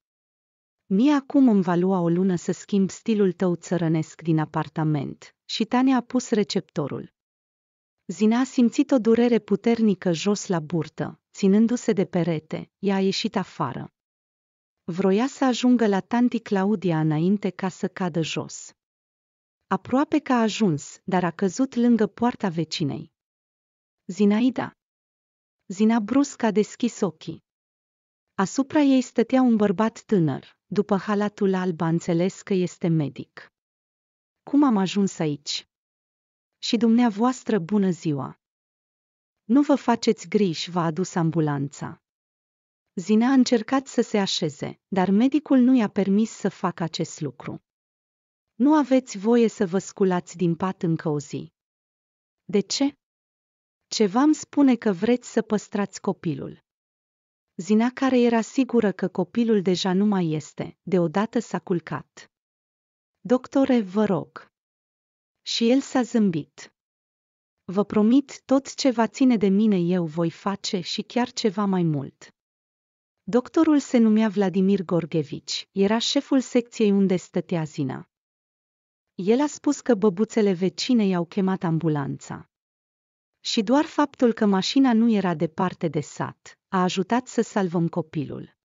Mie acum îmi va lua o lună să schimb stilul tău țărănesc din apartament, și Tania a pus receptorul. Zina a simțit o durere puternică jos la burtă, ținându-se de perete, ea a ieșit afară. Vroia să ajungă la tanti Claudia înainte ca să cadă jos. Aproape că a ajuns, dar a căzut lângă poarta vecinei. Zinaida. Zina brusc a deschis ochii. Asupra ei stătea un bărbat tânăr, după halatul alb a înțeles că este medic. Cum am ajuns aici? Și dumneavoastră bună ziua! Nu vă faceți griji, v-a adus ambulanța. Zina a încercat să se așeze, dar medicul nu i-a permis să facă acest lucru. Nu aveți voie să vă sculați din pat încă o zi. De ce? Ceva îmi spune că vreți să păstrați copilul. Zina care era sigură că copilul deja nu mai este, deodată s-a culcat. Doctore, vă rog. Și el s-a zâmbit. Vă promit, tot ce va ține de mine eu voi face și chiar ceva mai mult. Doctorul se numea Vladimir Gorghevici, era șeful secției unde stătea Zina. El a spus că băbuțele vecine i-au chemat ambulanța. Și doar faptul că mașina nu era departe de sat, a ajutat să salvăm copilul.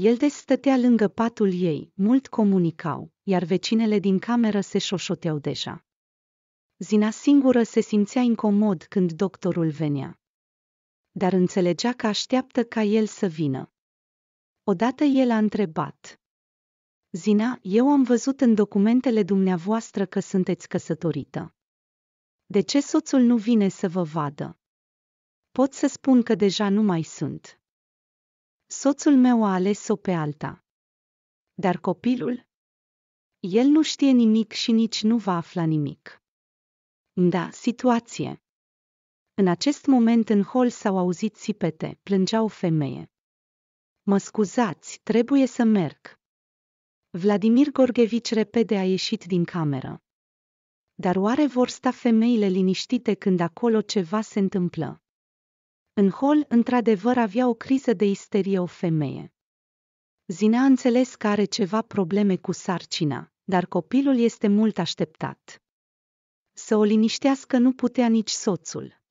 El des stătea lângă patul ei, mult comunicau, iar vecinele din cameră se șoșoteau deja. Zina singură se simțea incomod când doctorul venea. Dar înțelegea că așteaptă ca el să vină. Odată el a întrebat. Zina, eu am văzut în documentele dumneavoastră că sunteți căsătorită. De ce soțul nu vine să vă vadă? Pot să spun că deja nu mai sunt. Soțul meu a ales-o pe alta. Dar copilul? El nu știe nimic și nici nu va afla nimic. Da, situație. În acest moment în hol s-au auzit sipete, plângea o femeie. Mă scuzați, trebuie să merg. Vladimir Gorghevici repede a ieșit din cameră. Dar oare vor sta femeile liniștite când acolo ceva se întâmplă? În hol, într-adevăr, avea o criză de isterie o femeie. Zina a înțeles că are ceva probleme cu sarcina, dar copilul este mult așteptat. Să o liniștească nu putea nici soțul.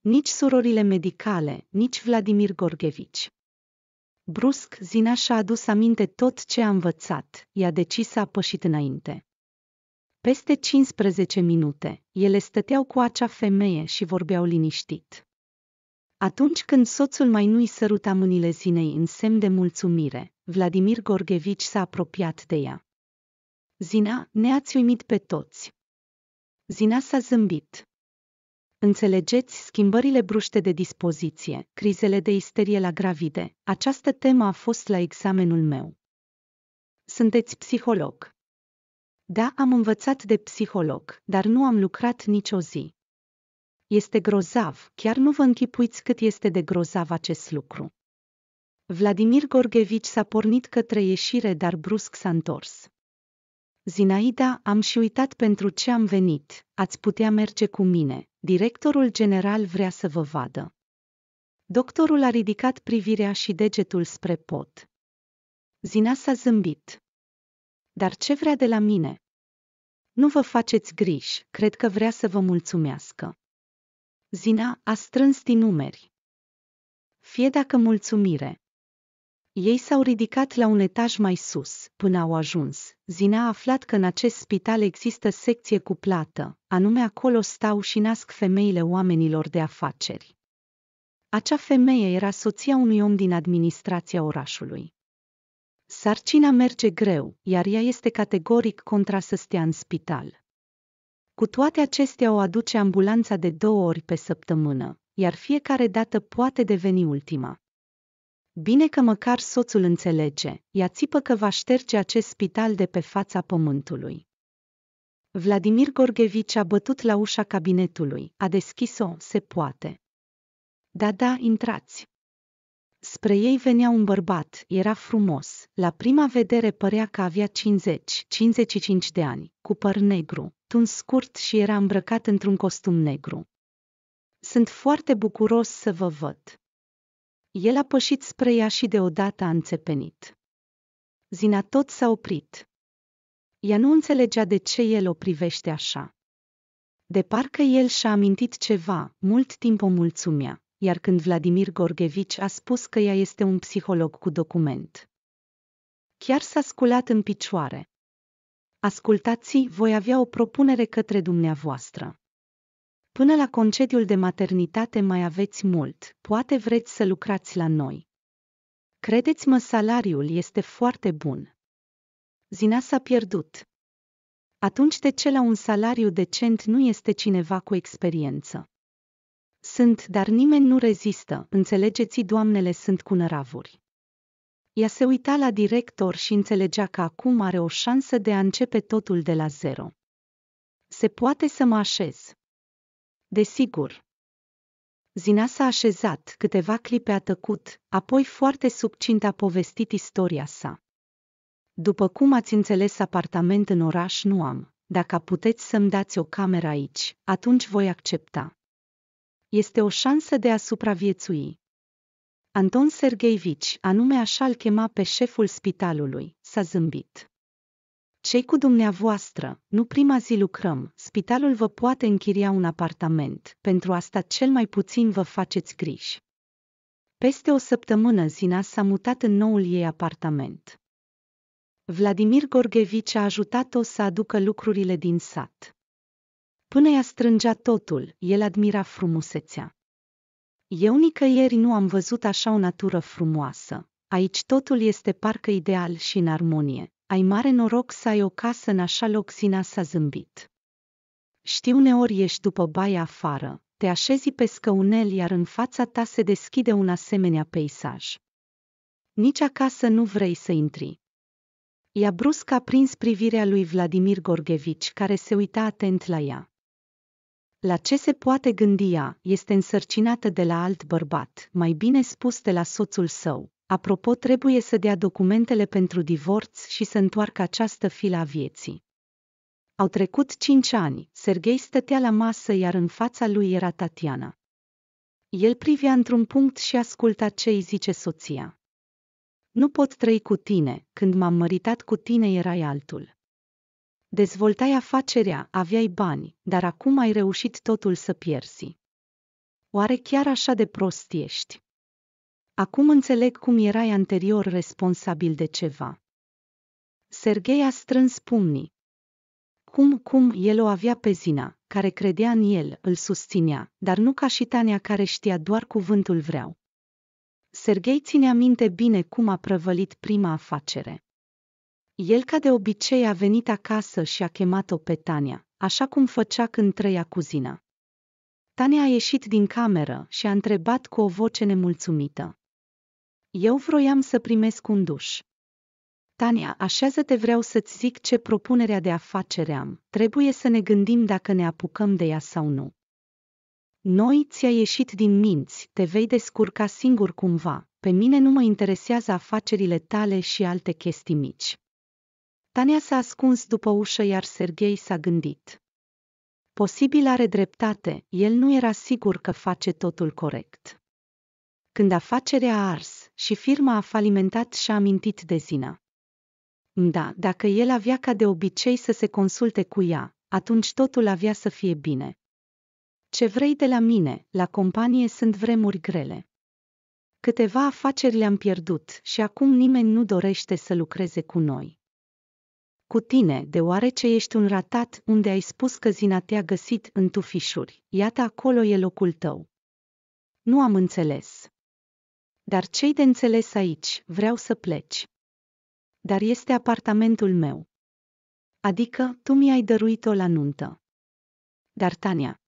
Nici surorile medicale, nici Vladimir Gorghevici. Brusc, Zina și-a adus aminte tot ce a învățat, i-a decis să a pășit înainte. Peste 15 minute, ele stăteau cu acea femeie și vorbeau liniștit. Atunci când soțul mai nu-i săruta mâinile Zinei în semn de mulțumire, Vladimir Gorghevici s-a apropiat de ea. Zina, ne-ați uimit pe toți. Zina s-a zâmbit. Înțelegeți schimbările bruște de dispoziție, crizele de isterie la gravide. Această temă a fost la examenul meu. Sunteți psiholog. Da, am învățat de psiholog, dar nu am lucrat nicio zi. Este grozav, chiar nu vă închipuiți cât este de grozav acest lucru. Vladimir Gorghevici s-a pornit către ieșire, dar brusc s-a întors. Zinaida, am și uitat pentru ce am venit, ați putea merge cu mine, directorul general vrea să vă vadă. Doctorul a ridicat privirea și degetul spre pot. Zina s-a zâmbit. Dar ce vrea de la mine? Nu vă faceți griji, cred că vrea să vă mulțumească. Zina a strâns din numeri. Fie dacă mulțumire. Ei s-au ridicat la un etaj mai sus, până au ajuns. Zina a aflat că în acest spital există secție cu plată, anume acolo stau și nasc femeile oamenilor de afaceri. Acea femeie era soția unui om din administrația orașului. Sarcina merge greu, iar ea este categoric contra să stea în spital. Cu toate acestea o aduce ambulanța de două ori pe săptămână, iar fiecare dată poate deveni ultima. Bine că măcar soțul înțelege, ea țipă că va șterge acest spital de pe fața pământului. Vladimir Gorghevici a bătut la ușa cabinetului, a deschis-o, se poate. Da, da, intrați. Spre ei venea un bărbat, era frumos, la prima vedere părea că avea 50-55 de ani, cu păr negru, tuns scurt și era îmbrăcat într-un costum negru. Sunt foarte bucuros să vă văd. El a pășit spre ea și deodată a înțepenit. Zina tot s-a oprit. Ea nu înțelegea de ce el o privește așa. De parcă el și-a amintit ceva, mult timp o mulțumea iar când Vladimir Gorgevici a spus că ea este un psiholog cu document. Chiar s-a sculat în picioare. Ascultați, voi avea o propunere către dumneavoastră. Până la concediul de maternitate mai aveți mult, poate vreți să lucrați la noi. Credeți-mă, salariul este foarte bun. Zina s-a pierdut. Atunci de ce la un salariu decent nu este cineva cu experiență? Sunt, dar nimeni nu rezistă, înțelegeți, doamnele sunt cu năravuri. Ea se uita la director și înțelegea că acum are o șansă de a începe totul de la zero. Se poate să mă așez. Desigur. Zina s-a așezat, câteva clipe a tăcut, apoi foarte succint a povestit istoria sa. După cum ați înțeles, apartament în oraș nu am. Dacă puteți să-mi dați o cameră aici, atunci voi accepta este o șansă de a supraviețui. Anton Sergeivici, anume așa îl chema pe șeful spitalului, s-a zâmbit. Cei cu dumneavoastră, nu prima zi lucrăm, spitalul vă poate închiria un apartament, pentru asta cel mai puțin vă faceți griji. Peste o săptămână Zina s-a mutat în noul ei apartament. Vladimir Gorghevici a ajutat-o să aducă lucrurile din sat. Până ea strângea totul, el admira frumusețea. Eu nicăieri nu am văzut așa o natură frumoasă. Aici totul este parcă ideal și în armonie. Ai mare noroc să ai o casă în așa loc, Sina s-a zâmbit. Știu uneori ești după baia afară, te așezi pe scăunel iar în fața ta se deschide un asemenea peisaj. Nici acasă nu vrei să intri. Ea brusc a prins privirea lui Vladimir Gorghevici, care se uita atent la ea. La ce se poate gândi ea, este însărcinată de la alt bărbat, mai bine spus de la soțul său. Apropo, trebuie să dea documentele pentru divorț și să întoarcă această filă a vieții. Au trecut cinci ani, Sergei stătea la masă, iar în fața lui era Tatiana. El privea într-un punct și asculta ce îi zice soția. Nu pot trăi cu tine, când m-am măritat cu tine erai altul. Dezvoltai afacerea, aveai bani, dar acum ai reușit totul să pierzi. Oare chiar așa de prost ești? Acum înțeleg cum erai anterior responsabil de ceva. Serghei a strâns pumnii. Cum, cum, el o avea pe Zina, care credea în el, îl susținea, dar nu ca și Tania care știa doar cuvântul vreau. Serghei ținea minte bine cum a prăvălit prima afacere. El ca de obicei a venit acasă și a chemat-o pe Tania, așa cum făcea când trăia cuzina. Tania a ieșit din cameră și a întrebat cu o voce nemulțumită. Eu vroiam să primesc un duș. Tania, așează-te, vreau să-ți zic ce propunerea de afacere am. Trebuie să ne gândim dacă ne apucăm de ea sau nu. Noi ți-a ieșit din minți, te vei descurca singur cumva. Pe mine nu mă interesează afacerile tale și alte chestii mici. Tania s-a ascuns după ușă, iar Serghei s-a gândit. Posibil are dreptate, el nu era sigur că face totul corect. Când afacerea a ars și firma a falimentat și-a amintit de Zina. Da, dacă el avea ca de obicei să se consulte cu ea, atunci totul avea să fie bine. Ce vrei de la mine, la companie sunt vremuri grele. Câteva afaceri le-am pierdut și acum nimeni nu dorește să lucreze cu noi cu tine, deoarece ești un ratat unde ai spus că zina te-a găsit în tufișuri. Iată acolo e locul tău. Nu am înțeles. Dar cei de înțeles aici, vreau să pleci. Dar este apartamentul meu. Adică, tu mi-ai dăruit-o la nuntă. Dar Tania.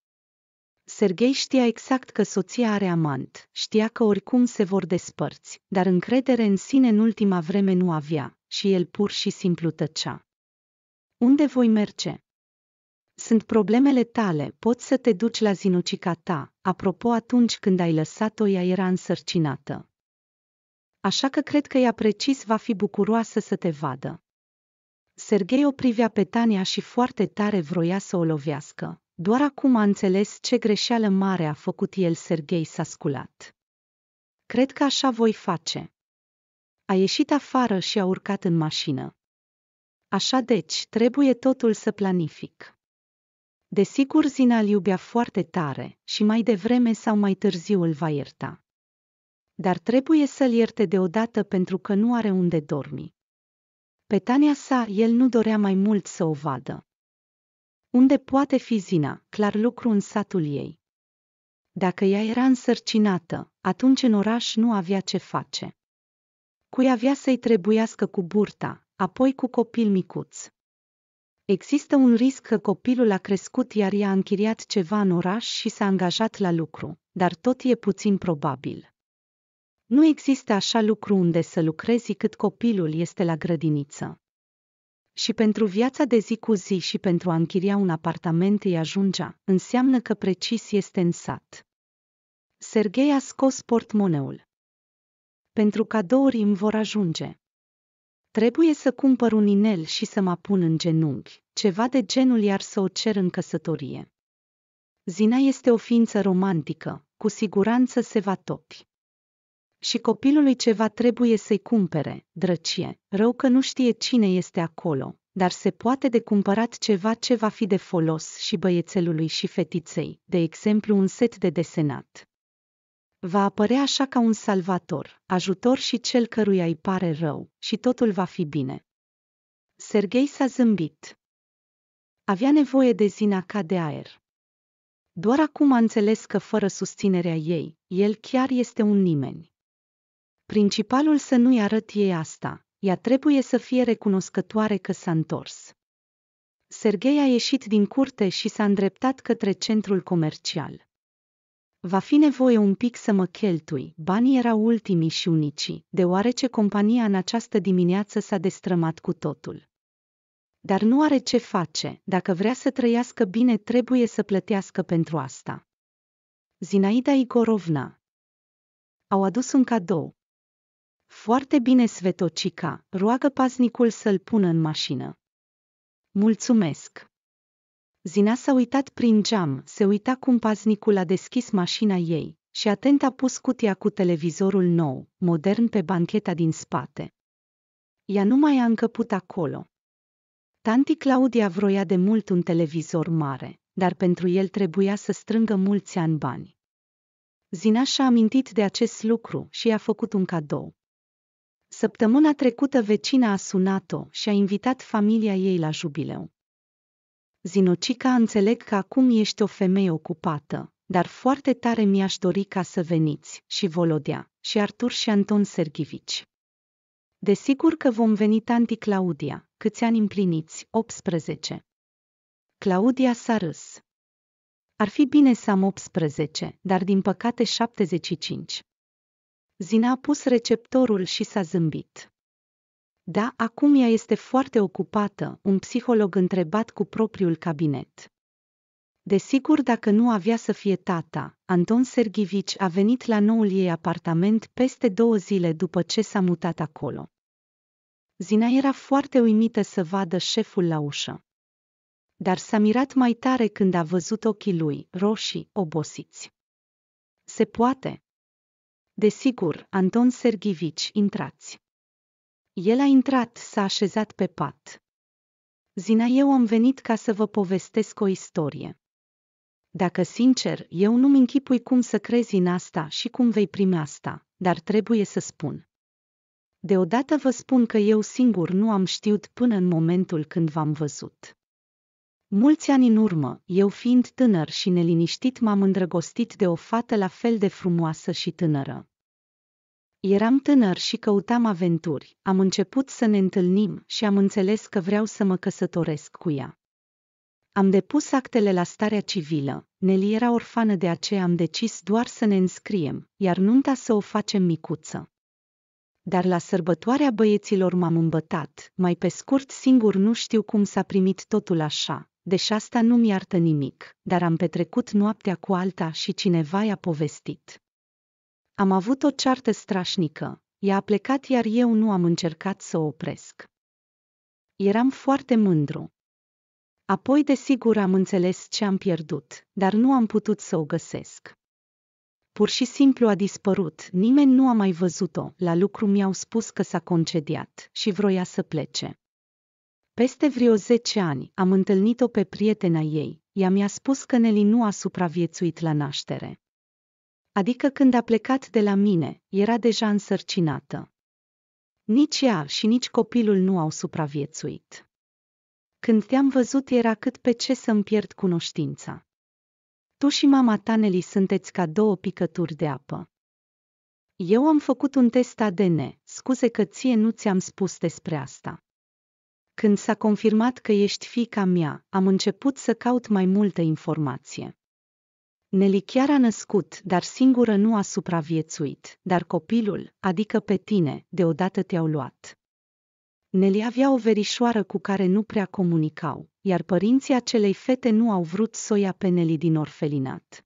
Sergei știa exact că soția are amant, știa că oricum se vor despărți, dar încredere în sine în ultima vreme nu avea, și el pur și simplu tăcea. Unde voi merge? Sunt problemele tale, poți să te duci la zinucica ta, apropo atunci când ai lăsat-o ea era însărcinată. Așa că cred că ea precis va fi bucuroasă să te vadă. Sergei o privea pe Tania și foarte tare vroia să o lovească. Doar acum a înțeles ce greșeală mare a făcut el Sergei s-a sculat. Cred că așa voi face. A ieșit afară și a urcat în mașină. Așa deci, trebuie totul să planific. Desigur, Zina îl iubea foarte tare și mai devreme sau mai târziu îl va ierta. Dar trebuie să-l ierte deodată pentru că nu are unde dormi. Pe Tania sa, el nu dorea mai mult să o vadă. Unde poate fi Zina, clar lucru în satul ei. Dacă ea era însărcinată, atunci în oraș nu avea ce face. Cui avea să-i trebuiască cu burta, apoi cu copil micuț. Există un risc că copilul a crescut iar i-a închiriat ceva în oraș și s-a angajat la lucru, dar tot e puțin probabil. Nu există așa lucru unde să lucrezi cât copilul este la grădiniță. Și pentru viața de zi cu zi și pentru a închiria un apartament îi ajungea, înseamnă că precis este în sat. Serghei a scos portmoneul. Pentru cadouri îmi vor ajunge. Trebuie să cumpăr un inel și să mă pun în genunchi, ceva de genul iar să o cer în căsătorie. Zina este o ființă romantică, cu siguranță se va topi. Și copilului ceva trebuie să-i cumpere, drăcie, rău că nu știe cine este acolo, dar se poate de cumpărat ceva ce va fi de folos și băiețelului și fetiței, de exemplu un set de desenat. Va apărea așa ca un salvator, ajutor și cel căruia îi pare rău, și totul va fi bine. Serghei s-a zâmbit. Avea nevoie de Zina ca de aer. Doar acum a înțeles că fără susținerea ei, el chiar este un nimeni. Principalul să nu-i arăt ei asta, ea trebuie să fie recunoscătoare că s-a întors. Serghei a ieșit din curte și s-a îndreptat către centrul comercial. Va fi nevoie un pic să mă cheltui. Banii erau ultimii și unici. deoarece compania în această dimineață s-a destrămat cu totul. Dar nu are ce face, dacă vrea să trăiască bine trebuie să plătească pentru asta. Zinaida Igorovna Au adus un cadou. Foarte bine, Svetocica, roagă paznicul să-l pună în mașină. Mulțumesc! Zina s-a uitat prin geam, se uita cum paznicul a deschis mașina ei și atent a pus cutia cu televizorul nou, modern pe bancheta din spate. Ea nu mai a încăput acolo. Tanti Claudia vroia de mult un televizor mare, dar pentru el trebuia să strângă mulți ani bani. Zina și-a amintit de acest lucru și i-a făcut un cadou. Săptămâna trecută vecina a sunat-o și a invitat familia ei la jubileu. Zinocica înțeleg că acum ești o femeie ocupată, dar foarte tare mi-aș dori ca să veniți, și Volodea, și Artur și Anton Sergivici. Desigur că vom veni tanti Claudia, câți ani împliniți, 18. Claudia s-a râs. Ar fi bine să am 18, dar din păcate 75. Zina a pus receptorul și s-a zâmbit. Da, acum ea este foarte ocupată, un psiholog întrebat cu propriul cabinet. Desigur, dacă nu avea să fie tata, Anton Sergivici a venit la noul ei apartament peste două zile după ce s-a mutat acolo. Zina era foarte uimită să vadă șeful la ușă. Dar s-a mirat mai tare când a văzut ochii lui, roșii, obosiți. Se poate? Desigur, Anton Sergivici, intrați. El a intrat, s-a așezat pe pat. Zina, eu am venit ca să vă povestesc o istorie. Dacă sincer, eu nu-mi închipui cum să crezi în asta și cum vei primi asta, dar trebuie să spun. Deodată vă spun că eu singur nu am știut până în momentul când v-am văzut. Mulți ani în urmă, eu fiind tânăr și neliniștit m-am îndrăgostit de o fată la fel de frumoasă și tânără, Eram tânăr și căutam aventuri, am început să ne întâlnim și am înțeles că vreau să mă căsătoresc cu ea. Am depus actele la starea civilă, Nelly era orfană de aceea am decis doar să ne înscriem, iar nunta să o facem micuță. Dar la sărbătoarea băieților m-am îmbătat, mai pe scurt singur nu știu cum s-a primit totul așa, deși asta nu mi-artă nimic, dar am petrecut noaptea cu alta și cineva i-a povestit. Am avut o ceartă strașnică, ea a plecat iar eu nu am încercat să o opresc. Eram foarte mândru. Apoi, desigur, am înțeles ce am pierdut, dar nu am putut să o găsesc. Pur și simplu a dispărut, nimeni nu a mai văzut-o, la lucru mi-au spus că s-a concediat și vroia să plece. Peste vreo 10 ani am întâlnit-o pe prietena ei, ea mi-a spus că Nelly nu a supraviețuit la naștere adică când a plecat de la mine, era deja însărcinată. Nici ea și nici copilul nu au supraviețuit. Când te-am văzut era cât pe ce să-mi pierd cunoștința. Tu și mama Taneli sunteți ca două picături de apă. Eu am făcut un test ADN, scuze că ție nu ți-am spus despre asta. Când s-a confirmat că ești fica mea, am început să caut mai multă informație. Neli chiar a născut, dar singură nu a supraviețuit, dar copilul, adică pe tine, deodată te-au luat. Neli avea o verișoară cu care nu prea comunicau, iar părinții acelei fete nu au vrut să o ia pe Neli din orfelinat.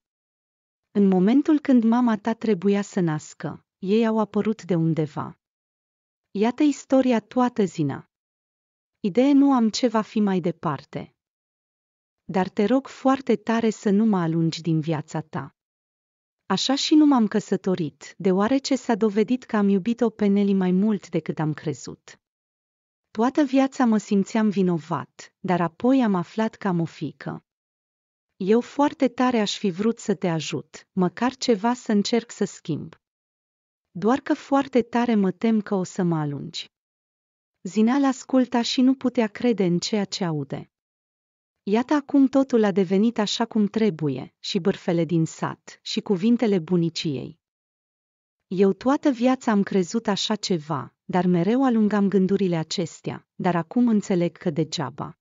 În momentul când mama ta trebuia să nască, ei au apărut de undeva. Iată istoria toată zina. Idee nu am ce va fi mai departe, dar te rog foarte tare să nu mă alungi din viața ta. Așa și nu m-am căsătorit, deoarece s-a dovedit că am iubit-o pe Nelly mai mult decât am crezut. Toată viața mă simțeam vinovat, dar apoi am aflat că am o fică. Eu foarte tare aș fi vrut să te ajut, măcar ceva să încerc să schimb. Doar că foarte tare mă tem că o să mă alungi. l asculta și nu putea crede în ceea ce aude. Iată acum totul a devenit așa cum trebuie, și bârfele din sat, și cuvintele buniciei. Eu toată viața am crezut așa ceva, dar mereu alungam gândurile acestea, dar acum înțeleg că degeaba.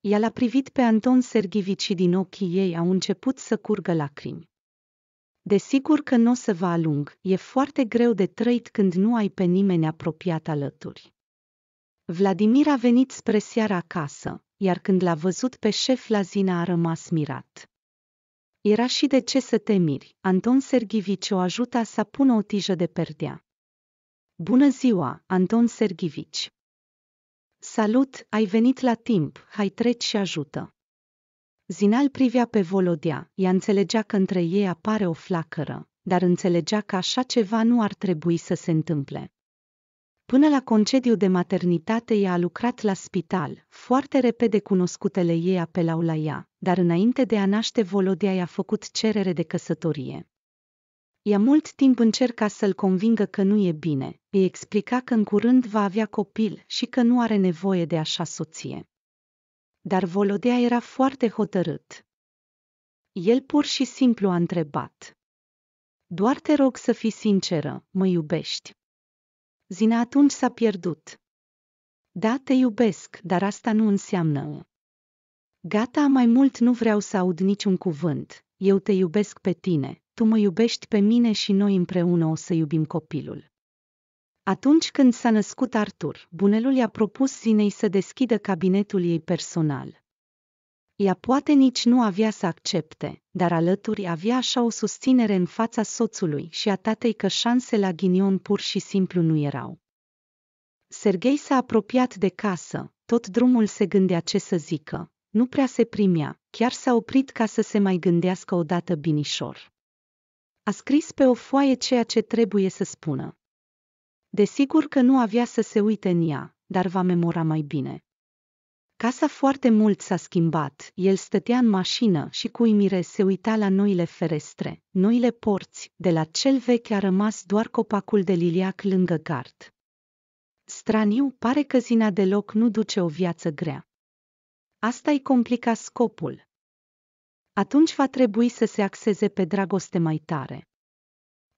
Ea l-a privit pe Anton Sergivici și din ochii ei au început să curgă lacrimi. Desigur că nu o să vă alung, e foarte greu de trăit când nu ai pe nimeni apropiat alături. Vladimir a venit spre seara acasă, iar când l-a văzut pe șef la Zina a rămas mirat. Era și de ce să te miri, Anton Sergivici o ajuta să pună o tijă de perdea. Bună ziua, Anton Sergivici! Salut, ai venit la timp, hai treci și ajută! Zinal privea pe Volodia, ea înțelegea că între ei apare o flacără, dar înțelegea că așa ceva nu ar trebui să se întâmple. Până la concediu de maternitate ea a lucrat la spital, foarte repede cunoscutele ei apelau la ea, dar înainte de a naște Volodia i-a făcut cerere de căsătorie. Ea mult timp încerca să-l convingă că nu e bine, îi explica că în curând va avea copil și că nu are nevoie de așa soție. Dar Volodea era foarte hotărât. El pur și simplu a întrebat. Doar te rog să fii sinceră, mă iubești. Zina atunci s-a pierdut. Da, te iubesc, dar asta nu înseamnă. Gata, mai mult nu vreau să aud niciun cuvânt. Eu te iubesc pe tine, tu mă iubești pe mine și noi împreună o să iubim copilul. Atunci când s-a născut Artur, bunelul i-a propus Zinei să deschidă cabinetul ei personal. Ea poate nici nu avea să accepte, dar alături avea așa o susținere în fața soțului și a tatei că șanse la ghinion pur și simplu nu erau. Sergei s-a apropiat de casă, tot drumul se gândea ce să zică, nu prea se primea, chiar s-a oprit ca să se mai gândească odată binișor. A scris pe o foaie ceea ce trebuie să spună. Desigur că nu avea să se uite în ea, dar va memora mai bine. Casa foarte mult s-a schimbat, el stătea în mașină și cu uimire se uita la noile ferestre, noile porți, de la cel vechi a rămas doar copacul de liliac lângă gard. Straniu, pare că zina deloc nu duce o viață grea. Asta îi complica scopul. Atunci va trebui să se axeze pe dragoste mai tare.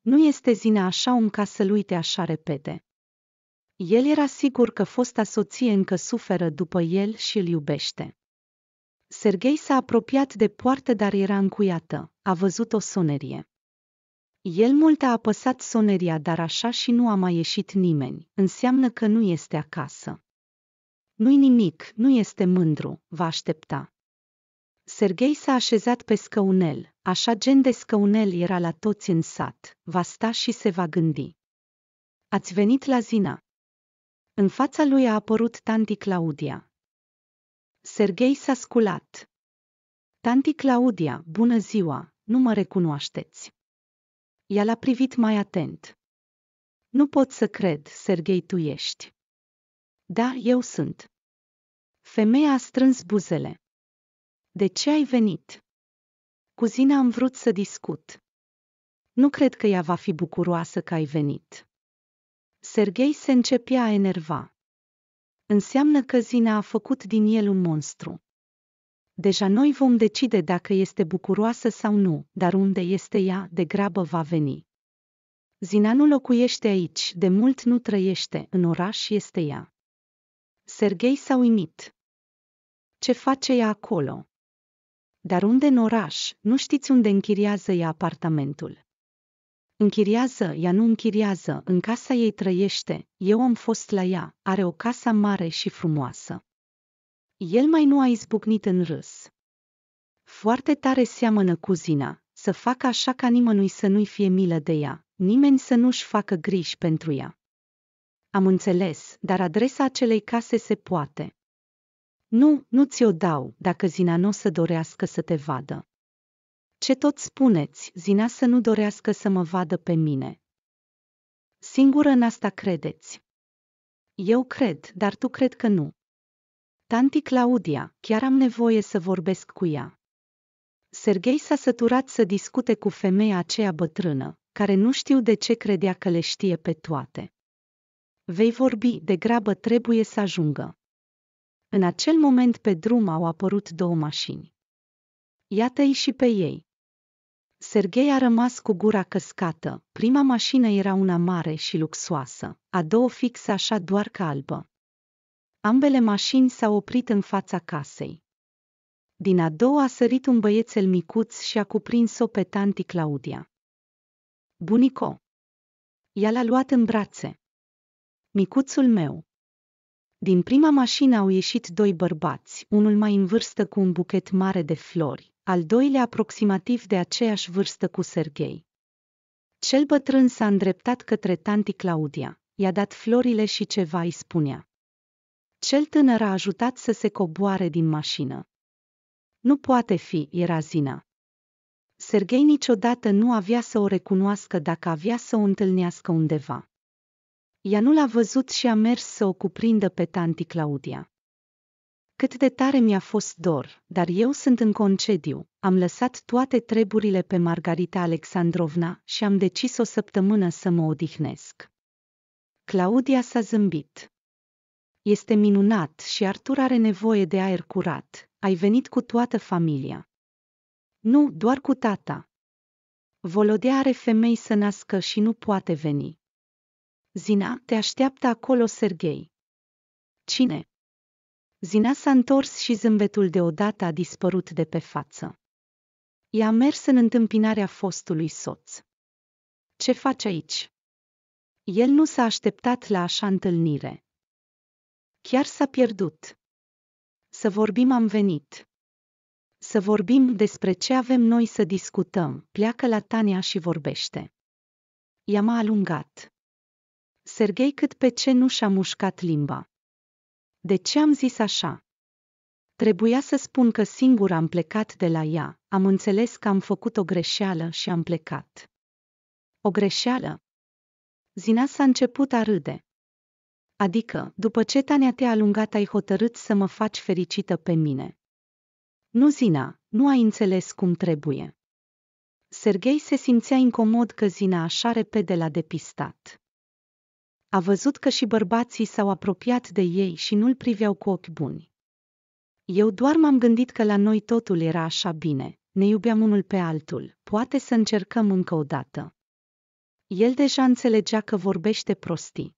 Nu este zina așa un ca să-l uite așa repede. El era sigur că fosta soție încă suferă după el și îl iubește. Sergei s-a apropiat de poartă, dar era încuiată. A văzut o sonerie. El mult a apăsat soneria, dar așa și nu a mai ieșit nimeni. Înseamnă că nu este acasă. Nu-i nimic, nu este mândru, va aștepta. Sergei s-a așezat pe scăunel, așa gen de scăunel era la toți în sat, va sta și se va gândi. Ați venit la Zina, în fața lui a apărut tanti Claudia. Serghei s-a sculat. Tanti Claudia, bună ziua, nu mă recunoașteți. Ea l-a privit mai atent. Nu pot să cred, Serghei, tu ești. Da, eu sunt. Femeia a strâns buzele. De ce ai venit? Cuzina am vrut să discut. Nu cred că ea va fi bucuroasă că ai venit. Serghei se începea a enerva. Înseamnă că Zina a făcut din el un monstru. Deja noi vom decide dacă este bucuroasă sau nu, dar unde este ea, de grabă va veni. Zina nu locuiește aici, de mult nu trăiește, în oraș este ea. Serghei s-a uimit. Ce face ea acolo? Dar unde în oraș, nu știți unde închiriază ea apartamentul. Închiriază, ea nu închiriază, în casa ei trăiește, eu am fost la ea, are o casă mare și frumoasă. El mai nu a izbucnit în râs. Foarte tare seamănă cu Zina, să facă așa ca nimănui să nu-i fie milă de ea, nimeni să nu-și facă griji pentru ea. Am înțeles, dar adresa acelei case se poate. Nu, nu ți-o dau, dacă Zina nu o să dorească să te vadă. Ce tot spuneți, Zina să nu dorească să mă vadă pe mine. Singură în asta credeți. Eu cred, dar tu cred că nu. Tanti Claudia, chiar am nevoie să vorbesc cu ea. Serghei s-a săturat să discute cu femeia aceea bătrână, care nu știu de ce credea că le știe pe toate. Vei vorbi, de grabă trebuie să ajungă. În acel moment pe drum au apărut două mașini. Iată-i și pe ei. Serghei a rămas cu gura căscată. Prima mașină era una mare și luxoasă, a doua fixă așa doar ca albă. Ambele mașini s-au oprit în fața casei. Din a doua a sărit un băiețel micuț și a cuprins-o pe tanti Claudia. Bunico! Ea l-a luat în brațe. Micuțul meu! Din prima mașină au ieșit doi bărbați, unul mai în vârstă cu un buchet mare de flori, al doilea aproximativ de aceeași vârstă cu Serghei. Cel bătrân s-a îndreptat către tanti Claudia, i-a dat florile și ceva îi spunea. Cel tânăr a ajutat să se coboare din mașină. Nu poate fi, era Zina. Sergei niciodată nu avea să o recunoască dacă avea să o întâlnească undeva. Ea nu l-a văzut și a mers să o cuprindă pe tanti Claudia. Cât de tare mi-a fost dor, dar eu sunt în concediu, am lăsat toate treburile pe Margarita Alexandrovna și am decis o săptămână să mă odihnesc. Claudia s-a zâmbit. Este minunat și Artur are nevoie de aer curat. Ai venit cu toată familia. Nu, doar cu tata. Volodea are femei să nască și nu poate veni. Zina, te așteaptă acolo Serghei. Cine? Zina s-a întors și zâmbetul deodată a dispărut de pe față. I-a mers în întâmpinarea fostului soț. Ce faci aici? El nu s-a așteptat la așa întâlnire. Chiar s-a pierdut. Să vorbim am venit. Să vorbim despre ce avem noi să discutăm. Pleacă la Tania și vorbește. Ea m-a alungat. Serghei cât pe ce nu și-a mușcat limba. De ce am zis așa? Trebuia să spun că singur am plecat de la ea, am înțeles că am făcut o greșeală și am plecat. O greșeală? Zina s-a început a râde. Adică, după ce Tania te-a alungat, ai hotărât să mă faci fericită pe mine. Nu, Zina, nu ai înțeles cum trebuie. Serghei se simțea incomod că Zina așa repede l-a depistat. A văzut că și bărbații s-au apropiat de ei și nu-l priveau cu ochi buni. Eu doar m-am gândit că la noi totul era așa bine, ne iubeam unul pe altul, poate să încercăm încă o dată. El deja înțelegea că vorbește prostii.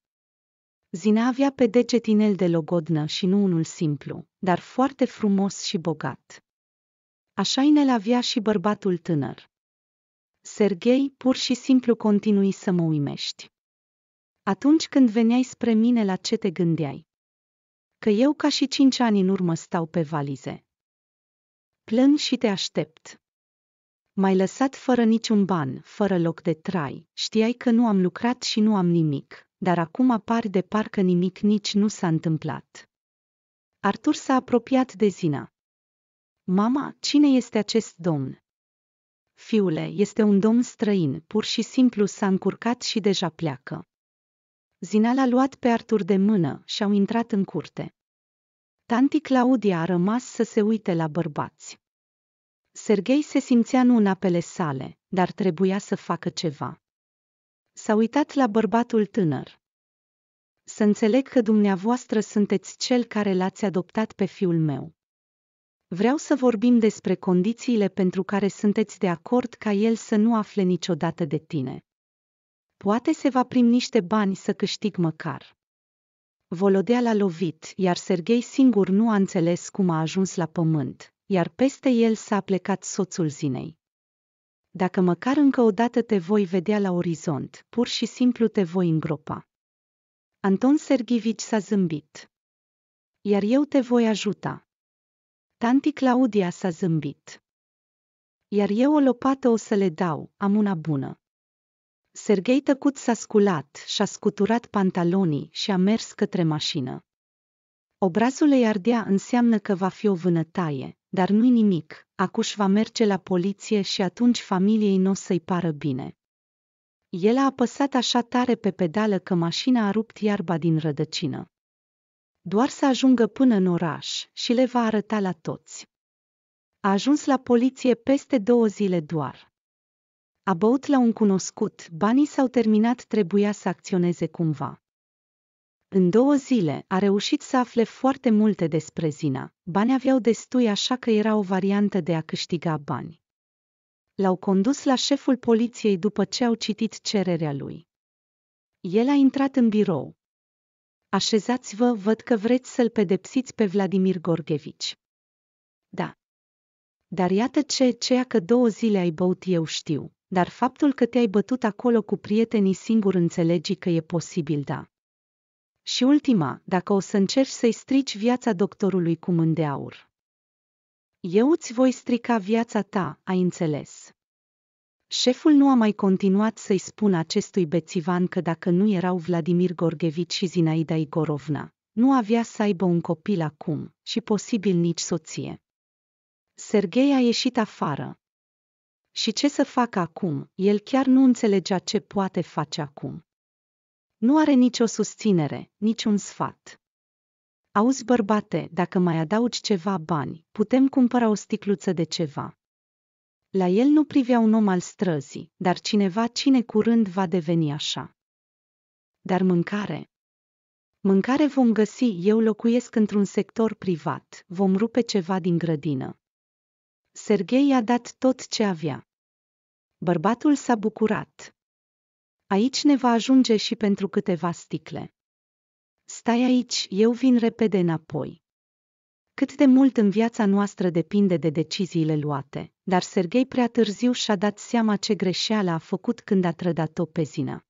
Zina avea pe deget inel de logodnă și nu unul simplu, dar foarte frumos și bogat. Așa inel avea și bărbatul tânăr. Serghei pur și simplu continui să mă uimești. Atunci când veneai spre mine la ce te gândeai? Că eu ca și cinci ani în urmă stau pe valize. Plâng și te aștept. M-ai lăsat fără niciun ban, fără loc de trai, știai că nu am lucrat și nu am nimic, dar acum apar de parcă nimic nici nu s-a întâmplat. Artur s-a apropiat de Zina. Mama, cine este acest domn? Fiule, este un domn străin, pur și simplu s-a încurcat și deja pleacă. Zina l-a luat pe Artur de mână și au intrat în curte. Tanti Claudia a rămas să se uite la bărbați. Serghei se simțea nu în apele sale, dar trebuia să facă ceva. S-a uitat la bărbatul tânăr. Să înțeleg că dumneavoastră sunteți cel care l-ați adoptat pe fiul meu. Vreau să vorbim despre condițiile pentru care sunteți de acord ca el să nu afle niciodată de tine. Poate se va primi niște bani să câștig măcar. Volodea l-a lovit, iar Serghei singur nu a înțeles cum a ajuns la pământ, iar peste el s-a plecat soțul Zinei. Dacă măcar încă o dată te voi vedea la orizont, pur și simplu te voi îngropa. Anton Sergivici s-a zâmbit. Iar eu te voi ajuta. Tanti Claudia s-a zâmbit. Iar eu o lopată o să le dau, am una bună. Serghei tăcut s-a sculat și-a scuturat pantalonii și a mers către mașină. Obrazul ei ardea înseamnă că va fi o vânătaie, dar nu-i nimic, acuș va merge la poliție și atunci familiei nu o să-i pară bine. El a apăsat așa tare pe pedală că mașina a rupt iarba din rădăcină. Doar să ajungă până în oraș și le va arăta la toți. A ajuns la poliție peste două zile doar. A băut la un cunoscut, banii s-au terminat, trebuia să acționeze cumva. În două zile a reușit să afle foarte multe despre Zina. Bani aveau destui așa că era o variantă de a câștiga bani. L-au condus la șeful poliției după ce au citit cererea lui. El a intrat în birou. Așezați-vă, văd că vreți să-l pedepsiți pe Vladimir Gorghevici. Da. Dar iată ce, ceea că două zile ai băut eu știu dar faptul că te-ai bătut acolo cu prietenii singur înțelegi că e posibil, da. Și ultima, dacă o să încerci să-i strici viața doctorului cu mân de aur. Eu îți voi strica viața ta, ai înțeles. Șeful nu a mai continuat să-i spună acestui bețivan că dacă nu erau Vladimir Gorghevici și Zinaida Igorovna, nu avea să aibă un copil acum și posibil nici soție. Sergei a ieșit afară, și ce să facă acum? El chiar nu înțelegea ce poate face acum. Nu are nicio susținere, niciun sfat. Auzi, bărbate, dacă mai adaugi ceva bani, putem cumpăra o sticluță de ceva. La el nu privea un om al străzii, dar cineva cine curând va deveni așa. Dar mâncare? Mâncare vom găsi, eu locuiesc într-un sector privat, vom rupe ceva din grădină. Serghei a dat tot ce avea. Bărbatul s-a bucurat. Aici ne va ajunge și pentru câteva sticle. Stai aici, eu vin repede înapoi. Cât de mult în viața noastră depinde de deciziile luate, dar Serghei prea târziu și-a dat seama ce greșeală a făcut când a trădat-o pe Zina.